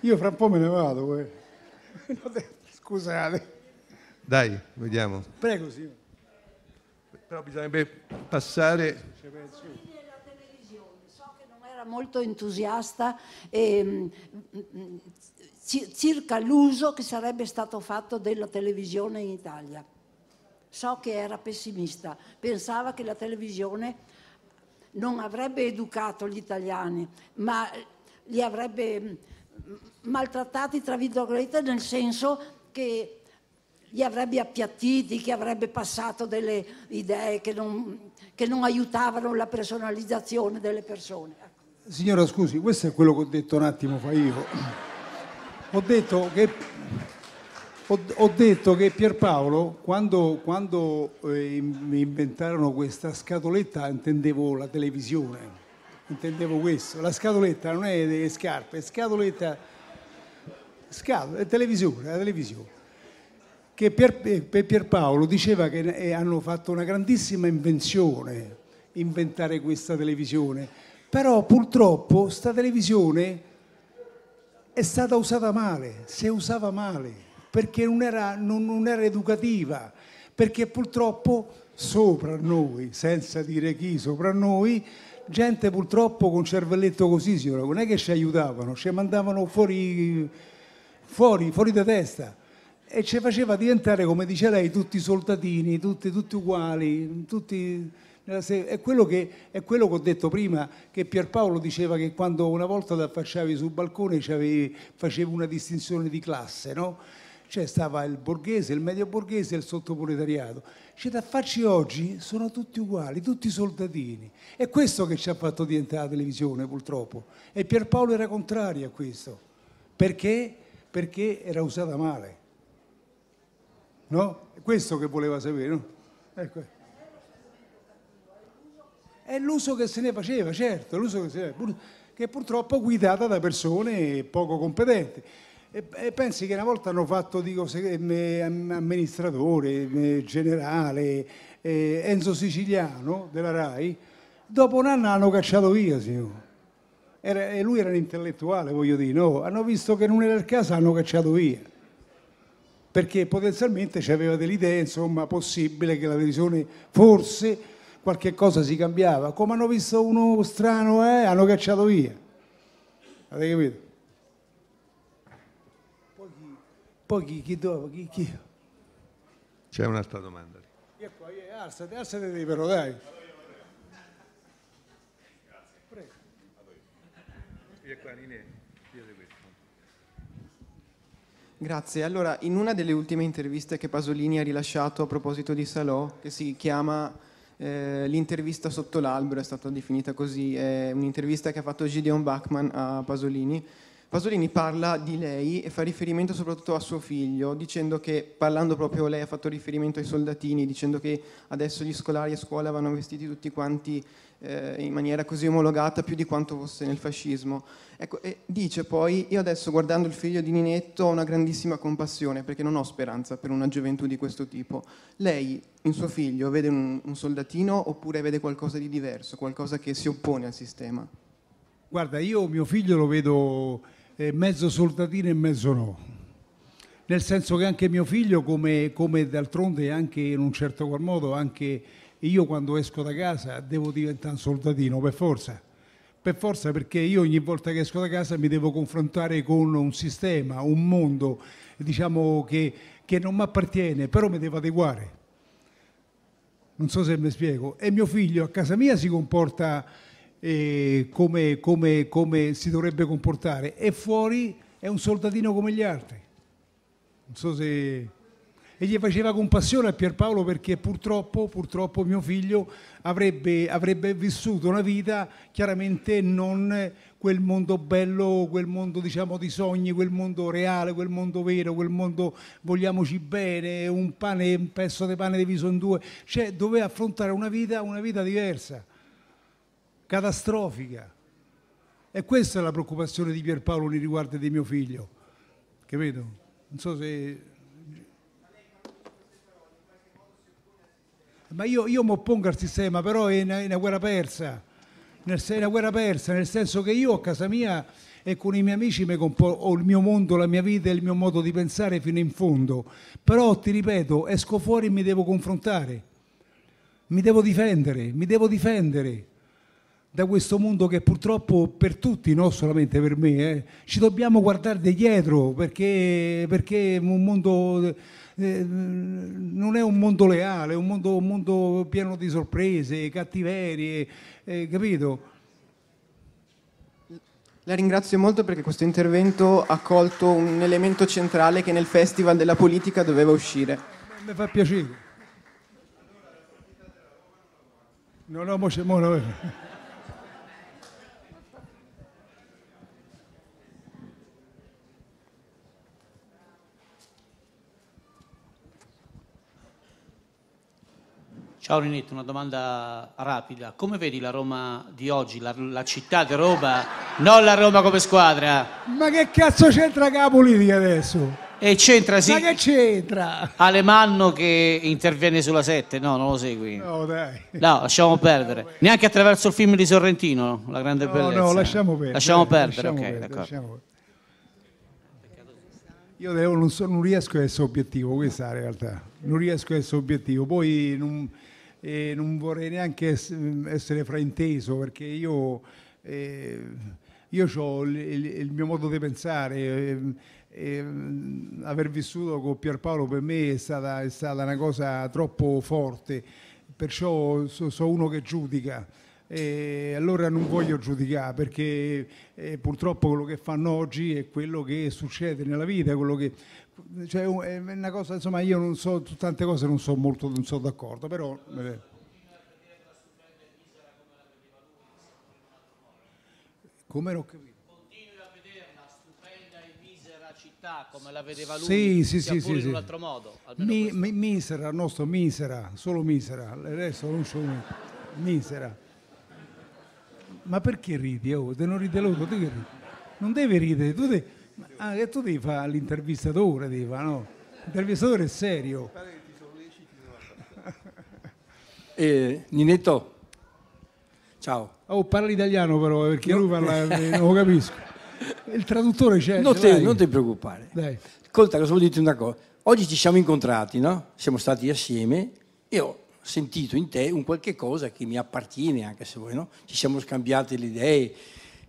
io fra un po' me ne vado. Eh. [LAUGHS] Scusate. Dai, vediamo. Prego, signor. Però bisognerebbe passare... So che non era molto entusiasta ehm, mm, mm, circa l'uso che sarebbe stato fatto della televisione in Italia. So che era pessimista, pensava che la televisione non avrebbe educato gli italiani, ma li avrebbe mm, maltrattati, tra virgolette, nel senso che li avrebbe appiattiti, che avrebbe passato delle idee che non, che non aiutavano la personalizzazione delle persone. Ecco. Signora, scusi, questo è quello che ho detto un attimo fa io. ho detto che ho, ho, detto che Pierpaolo, quando, quando eh, inventarono questa scatoletta, intendevo la televisione, intendevo questo. La scatoletta non è delle scarpe, è scatoletta, scatoletta, è televisione, la televisione. Che per, eh, per Pierpaolo diceva che eh, hanno fatto una grandissima invenzione, inventare questa televisione, però purtroppo questa televisione è stata usata male, si usava male perché non era, non, non era educativa, perché purtroppo sopra noi, senza dire chi, sopra noi, gente purtroppo con cervelletto così, signora, non è che ci aiutavano, ci mandavano fuori, fuori, fuori da testa e ci faceva diventare, come dice lei, tutti soldatini, tutti, tutti uguali, tutti... È quello, che, è quello, che, ho detto prima, che Pierpaolo diceva che quando una volta ti affacciavi sul balcone facevi una distinzione di classe, no? cioè stava il borghese, il medio borghese e il sottoproletariato. Cioè, da farci oggi sono tutti uguali, tutti soldatini. È questo che ci ha fatto diventare la televisione, purtroppo. E Pierpaolo era contrario a questo. Perché? Perché era usata male. No? È questo che voleva sapere, no? Ecco. È l'uso che se ne faceva, certo, l'uso che, se ne faceva, che purtroppo guidata da persone poco competenti. E, e pensi che una volta hanno fatto dico, se, eh, me, amministratore, me, eh, generale, eh, Enzo Siciliano della RAI, dopo un anno hanno cacciato via, signore. Oh. Era, e lui era un intellettuale, voglio dire, no? Hanno visto che non era il caso, hanno cacciato via. Perché potenzialmente c'aveva dell'idea, insomma, possibile che la televisione forse qualche cosa si cambiava. Come hanno visto uno strano, eh, hanno cacciato via. Avete capito? poi chi, chi dopo? Chi, chi? C'è un'altra domanda lì. Che alzate, alzate di però dai. Grazie. Allora, in una delle ultime interviste che Pasolini ha rilasciato a proposito di Salò, che si chiama eh, L'intervista sotto l'albero, è stata definita così, è un'intervista che ha fatto Gideon Bachmann a Pasolini, Pasolini parla di lei e fa riferimento soprattutto a suo figlio, dicendo che, parlando proprio lei, ha fatto riferimento ai soldatini, dicendo che adesso gli scolari a scuola vanno vestiti tutti quanti eh, in maniera così omologata più di quanto fosse nel fascismo. Ecco, e dice poi, io adesso guardando il figlio di Ninetto ho una grandissima compassione perché non ho speranza per una gioventù di questo tipo. Lei, in suo figlio, vede un, un soldatino oppure vede qualcosa di diverso, qualcosa che si oppone al sistema? Guarda, io mio figlio lo vedo eh, mezzo soldatino e mezzo no. Nel senso che anche mio figlio, come, come d'altronde anche in un certo qual modo, anche io quando esco da casa devo diventare un soldatino, per forza. Per forza perché io ogni volta che esco da casa mi devo confrontare con un sistema, un mondo, diciamo, che, che non mi appartiene, però mi devo adeguare. Non so se mi spiego. E mio figlio a casa mia si comporta come, come, come si dovrebbe comportare e fuori è un soldatino come gli altri. Non so se e gli faceva compassione a Pierpaolo perché purtroppo, purtroppo mio figlio avrebbe, avrebbe, vissuto una vita chiaramente non quel mondo bello, quel mondo diciamo di sogni, quel mondo reale, quel mondo vero, quel mondo vogliamoci bene, un pane, un pezzo di pane diviso in due, cioè doveva affrontare una vita, una vita diversa catastrofica. E questa è la preoccupazione di Pierpaolo nei riguardi di mio figlio, capito? Non so se... Ma io, io mi oppongo al sistema, però è una, è una guerra persa, nel, è una guerra persa, nel senso che io a casa mia e con i miei amici mi ho il mio mondo, la mia vita e il mio modo di pensare fino in fondo. Però ti ripeto, esco fuori e mi devo confrontare, mi devo difendere, mi devo difendere da questo mondo che purtroppo per tutti, non solamente per me, eh, ci dobbiamo guardare dietro perché, perché un mondo, eh, non è un mondo leale, è un mondo, un mondo pieno di sorprese, cattiverie, eh, capito? La ringrazio molto perché questo intervento ha colto un elemento centrale che nel Festival della Politica doveva uscire. Mi fa piacere. No, no, mo, no. Ciao Rinetto, una domanda rapida. Come vedi la Roma di oggi, la, la città di Roma, non la Roma come squadra? Ma che cazzo c'entra che adesso? E c'entra sì. Ma che c'entra? Alemanno che interviene sulla 7, no, non lo segui. No, dai. No, lasciamo perdere. Neanche attraverso il film di Sorrentino, La grande no, bellezza. No, lasciamo perdere. Lasciamo perdere, lasciamo ok, perdere, d'accordo. Lasciamo... Io devo, non, so, non riesco a essere obiettivo, questa è la realtà. Non riesco a essere obiettivo. Poi non e non vorrei neanche essere frainteso perché io, eh, io ho il, il, mio modo di pensare. Eh, eh, aver vissuto con Pierpaolo per me è stata, è stata una cosa troppo forte, perciò sono so uno che giudica. E allora non voglio giudicare perché eh, purtroppo quello che fanno oggi è quello che succede nella vita, quello che cioè, è una cosa, insomma, io non so, su tante cose non so molto, non sono d'accordo, però... Eh. Come non capito? come la vedeva lui, sì, sì, sia sì, pure sì, in un altro modo. Mi, mi, misera, il nostro misera, solo misera, il resto non c'è misera ma perché ridi? Oh, te non ride loro, te che ridi? Non devi ridere, tu devi, ah, eh, tu devi fare l'intervistatore, devi fare, no? L'intervistatore è serio. Eh, Ninetto, ciao. Oh, parla italiano però, eh, perché no. lui parla, eh, non lo capisco. [LAUGHS] Il traduttore c'è. Non, te, non ti preoccupare. Dai. Ascolta, cosa vuol dire una cosa? Oggi ci siamo incontrati, no? Siamo stati assieme. e Io sentito in te un qualche cosa che mi appartiene, anche se vuoi, no? Ci siamo scambiate le idee,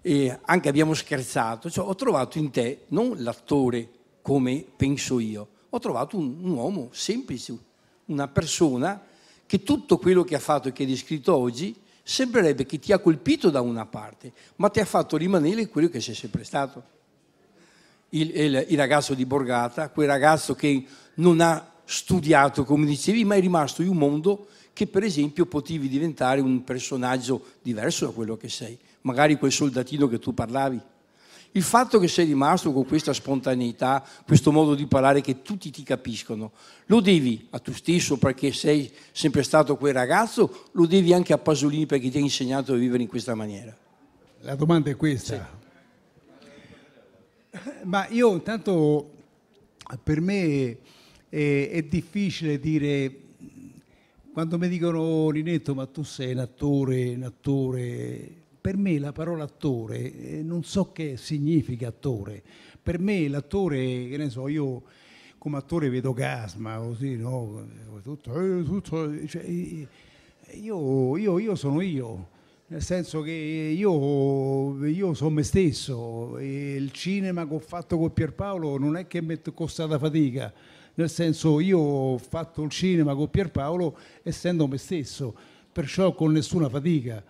e anche abbiamo scherzato. Cioè, ho trovato in te non l'attore come penso io, ho trovato un, un uomo semplice, una persona che tutto quello che ha fatto e che hai descritto oggi sembrerebbe che ti ha colpito da una parte, ma ti ha fatto rimanere quello che sei sempre stato. Il, il, il, ragazzo di Borgata, quel ragazzo che non ha studiato, come dicevi, ma è rimasto in un mondo che per esempio potevi diventare un personaggio diverso da quello che sei, magari quel soldatino che tu parlavi. Il fatto che sei rimasto con questa spontaneità, questo modo di parlare che tutti ti capiscono, lo devi a tu stesso perché sei sempre stato quel ragazzo, lo devi anche a Pasolini perché ti ha insegnato a vivere in questa maniera. La domanda è questa. Sì. Ma io intanto per me eh, è difficile dire, quando mi dicono Linetto oh, ma tu sei un attore, un attore, per me la parola attore eh, non so che significa attore, per me l'attore, che ne so, io come attore vedo Casma, così, no? Tutto, eh, tutto, cioè, eh, io, io, io sono io nel senso che io, io sono me stesso, il cinema che ho fatto con Pierpaolo non è che mi è costata fatica, nel senso io ho fatto il cinema con Pierpaolo essendo me stesso, perciò con nessuna fatica.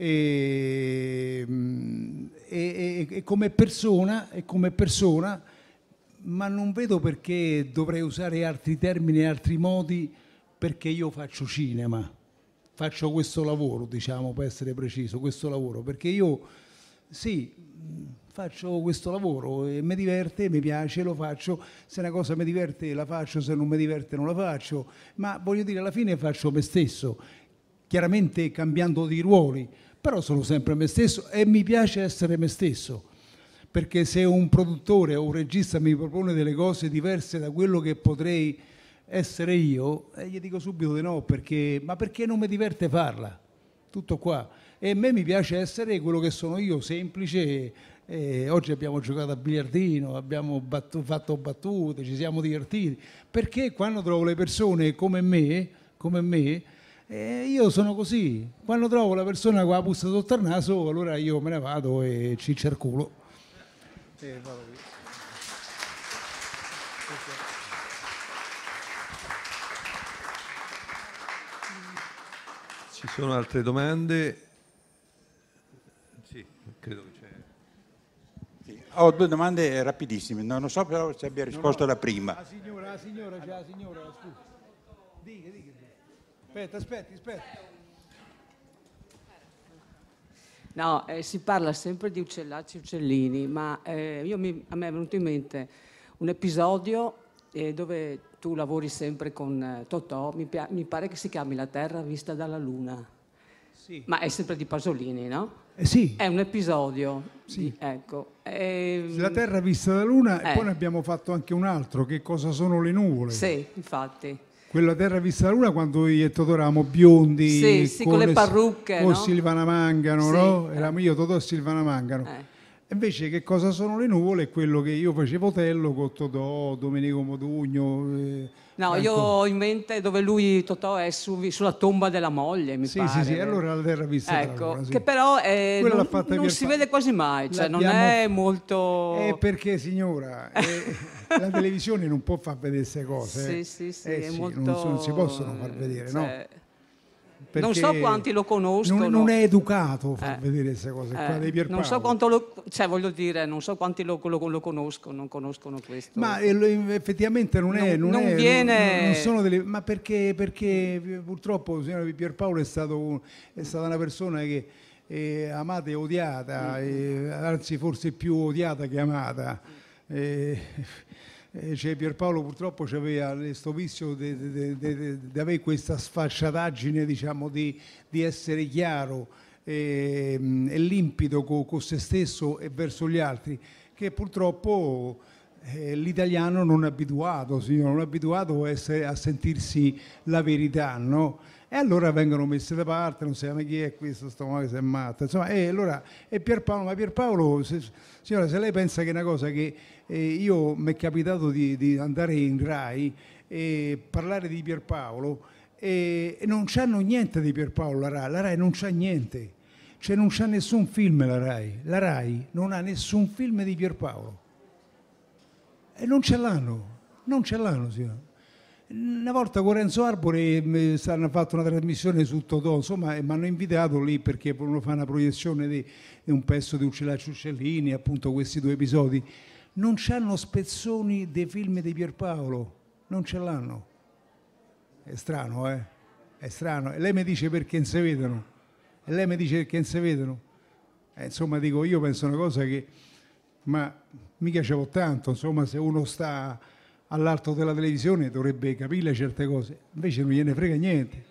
Mm, e, e, e, come persona, e come persona, ma non vedo perché dovrei usare altri termini e altri modi perché io faccio cinema, faccio questo lavoro, diciamo per essere preciso, questo lavoro, perché io sì, faccio questo lavoro e mi diverte, mi piace, lo faccio, se una cosa mi diverte la faccio, se non mi diverte non la faccio, ma voglio dire alla fine faccio me stesso, chiaramente cambiando di ruoli, però sono sempre me stesso e mi piace essere me stesso, perché se un produttore o un regista mi propone delle cose diverse da quello che potrei essere io, eh, gli dico subito di no, perché, ma perché non mi diverte farla? Tutto qua. E a me mi piace essere quello che sono io, semplice, eh, oggi abbiamo giocato a biliardino, abbiamo battu- fatto battute, ci siamo divertiti, perché quando trovo le persone come me, come me eh, io sono così, quando trovo la persona con la busta sotto il naso, allora io me ne vado e ci cerculo. Eh, Ci sono altre domande? ho due domande rapidissime, non lo so però se abbia risposto alla prima. La signora, la signora, c'è la signora, scusa. Dica, dica. Aspetta, aspetti, aspetta. No, eh, si parla sempre di uccellacci e uccellini, ma eh, mi, a me è venuto in mente un episodio eh, dove tu lavori sempre con eh, Totò, mi, mi, pare che si chiami La Terra vista dalla Luna. Sì. Ma è sempre di Pasolini, no? Eh sì. È un episodio. Sì. Ecco. E... Ehm, la Terra vista da Luna eh. e poi eh. ne abbiamo fatto anche un altro, che cosa sono le nuvole. Sì, infatti. Quella Terra vista da Luna quando io e Totò eravamo biondi. Sì, sì, con, con, le parrucche. Con no? Silvana Mangano, sì. no? Eh. Eravamo io, Totò e Silvana Mangano. Eh Invece che cosa sono le nuvole? Quello che io facevo Tello con Totò, Domenico Modugno. Eh, no, io ecco. ho in mente dove lui, Totò, è su, sulla tomba della moglie, mi sì, pare. Sì, sì, allora la vista. Ecco, allora, sì. che però eh, non, non si vede quasi mai, cioè L'abbiamo... non è molto... Eh, perché signora, eh, [LAUGHS] la televisione non può far vedere queste cose. Sì, eh. sì, sì, eh sì molto... non, non, si possono far vedere, cioè... no? non so quanti lo conoscono. Non, non è educato a eh, vedere queste cose qua eh, Non so quanto lo, cioè, voglio dire, non so quanti lo, lo, lo conoscono, non conoscono questo. Ma eh, effettivamente non è... Non, non, non è, viene... Non, sono delle, ma perché, perché purtroppo il signor Pierpaolo è, stato, è stata una persona che eh, amata e odiata, mm. e, anzi forse più odiata che amata. Mm. E, cioè Pierpaolo purtroppo aveva questo vizio di avere questa sfacciataggine diciamo, di, di essere chiaro e, ehm, e limpido con co se stesso e verso gli altri, che purtroppo eh, l'italiano non è abituato, signora, non è abituato a, essere, a sentirsi la verità, no? E allora vengono messe da parte, non si sa sappiamo chi è questo, sto male, si è matta. Insomma, e allora, e Pierpaolo, ma Pierpaolo, se, signora, se lei pensa che è una cosa che io mi è capitato di, di, andare in RAI e parlare di Pierpaolo e, e non c'hanno niente di Pierpaolo la RAI, la RAI non c'ha niente, cioè non c'ha nessun film la RAI, la RAI non ha nessun film di Pierpaolo e non ce l'hanno, non ce l'hanno signora. Una volta con Renzo Arbore mm, hanno fatto una trasmissione su Totò, insomma, mi hanno invitato lì perché volevano fare una proiezione di, di un pezzo di Uccellacci Uccellini, appunto questi due episodi non c'hanno spezzoni dei film di Pierpaolo, non ce l'hanno. È strano, eh? È strano. E lei mi dice perché non si vedono. E lei mi dice perché non si vedono. Eh, insomma, dico, io penso una cosa che... Ma mi ce tanto, insomma, se uno sta all'alto della televisione dovrebbe capire certe cose. Invece non gliene frega niente.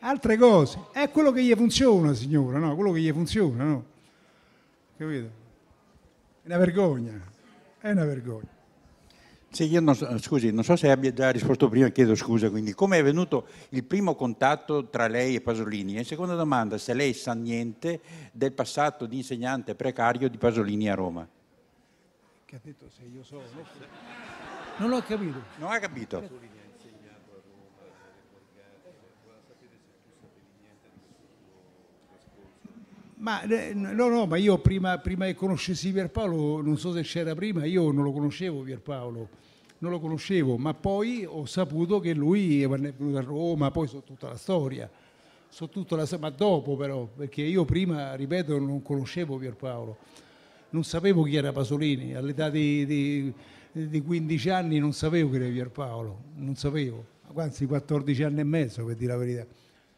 Altre cose. È quello che gli funziona, signora, no? Quello che gli funziona, no? Capito? È una vergogna. È una vergogna. Sì, io non so, scusi, non so se abbia già risposto prima, chiedo scusa, quindi come è venuto il primo contatto tra lei e Pasolini? E seconda domanda, se lei sa niente del passato di insegnante precario di Pasolini a Roma. Capito se io so. Non l'ho capito. Non ha capito. Ma eh, no, no, ma io prima, prima che conoscessi Pierpaolo, non so se c'era prima, io non lo conoscevo Pierpaolo, non lo conoscevo, ma poi ho saputo che lui è venuto a Roma, poi so tutta la storia, so tutta la ma dopo però, perché io prima, ripeto, non conoscevo Pierpaolo, non sapevo chi era Pasolini, all'età di, di, di 15 anni non sapevo chi era Pierpaolo, non sapevo, anzi 14 anni e mezzo per dire la verità.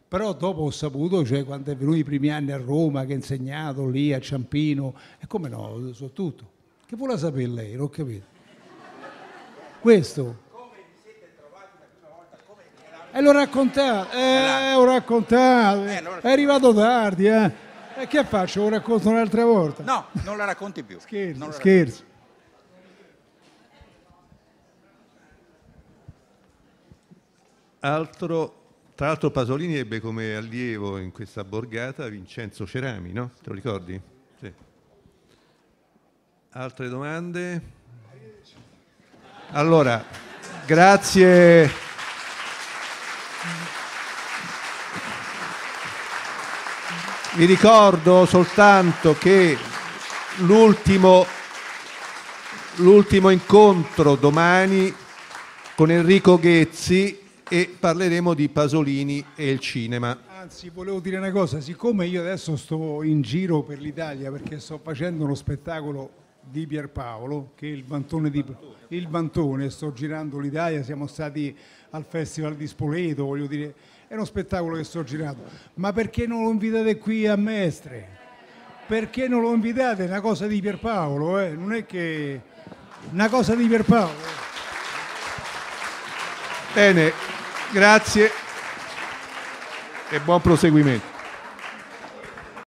Però dopo ho saputo, cioè quando è venuto i primi anni a Roma, che ha insegnato lì a Ciampino, e come no, so tutto. Che vuole sapere lei? Non ho capito. Questo. E eh, l'ho raccontato, eh, ho raccontato, eh, è arrivato tardi, eh. E che faccio? Lo racconto un'altra volta? No, non la racconti più. scherzo, non scherzo. Altro tra l'altro Pasolini ebbe come allievo in questa borgata Vincenzo Cerami, no? Te lo ricordi? Sì. Altre domande? Allora, grazie. Vi ricordo soltanto che l'ultimo, l'ultimo incontro domani con Enrico Ghezzi e parleremo di Pasolini e il cinema. Anzi, volevo dire una cosa, siccome io adesso sto in giro per l'Italia perché sto facendo uno spettacolo di Pierpaolo, che è il Bantone di il Bantone, sto girando l'Italia, siamo stati al Festival di Spoleto, voglio dire, è uno spettacolo che sto girando. Ma perché non lo invitate qui a Mestre? Perché non lo invitate? È una cosa di Pierpaolo, eh? non è che una cosa di Pierpaolo. Eh. Bene, grazie e buon proseguimento.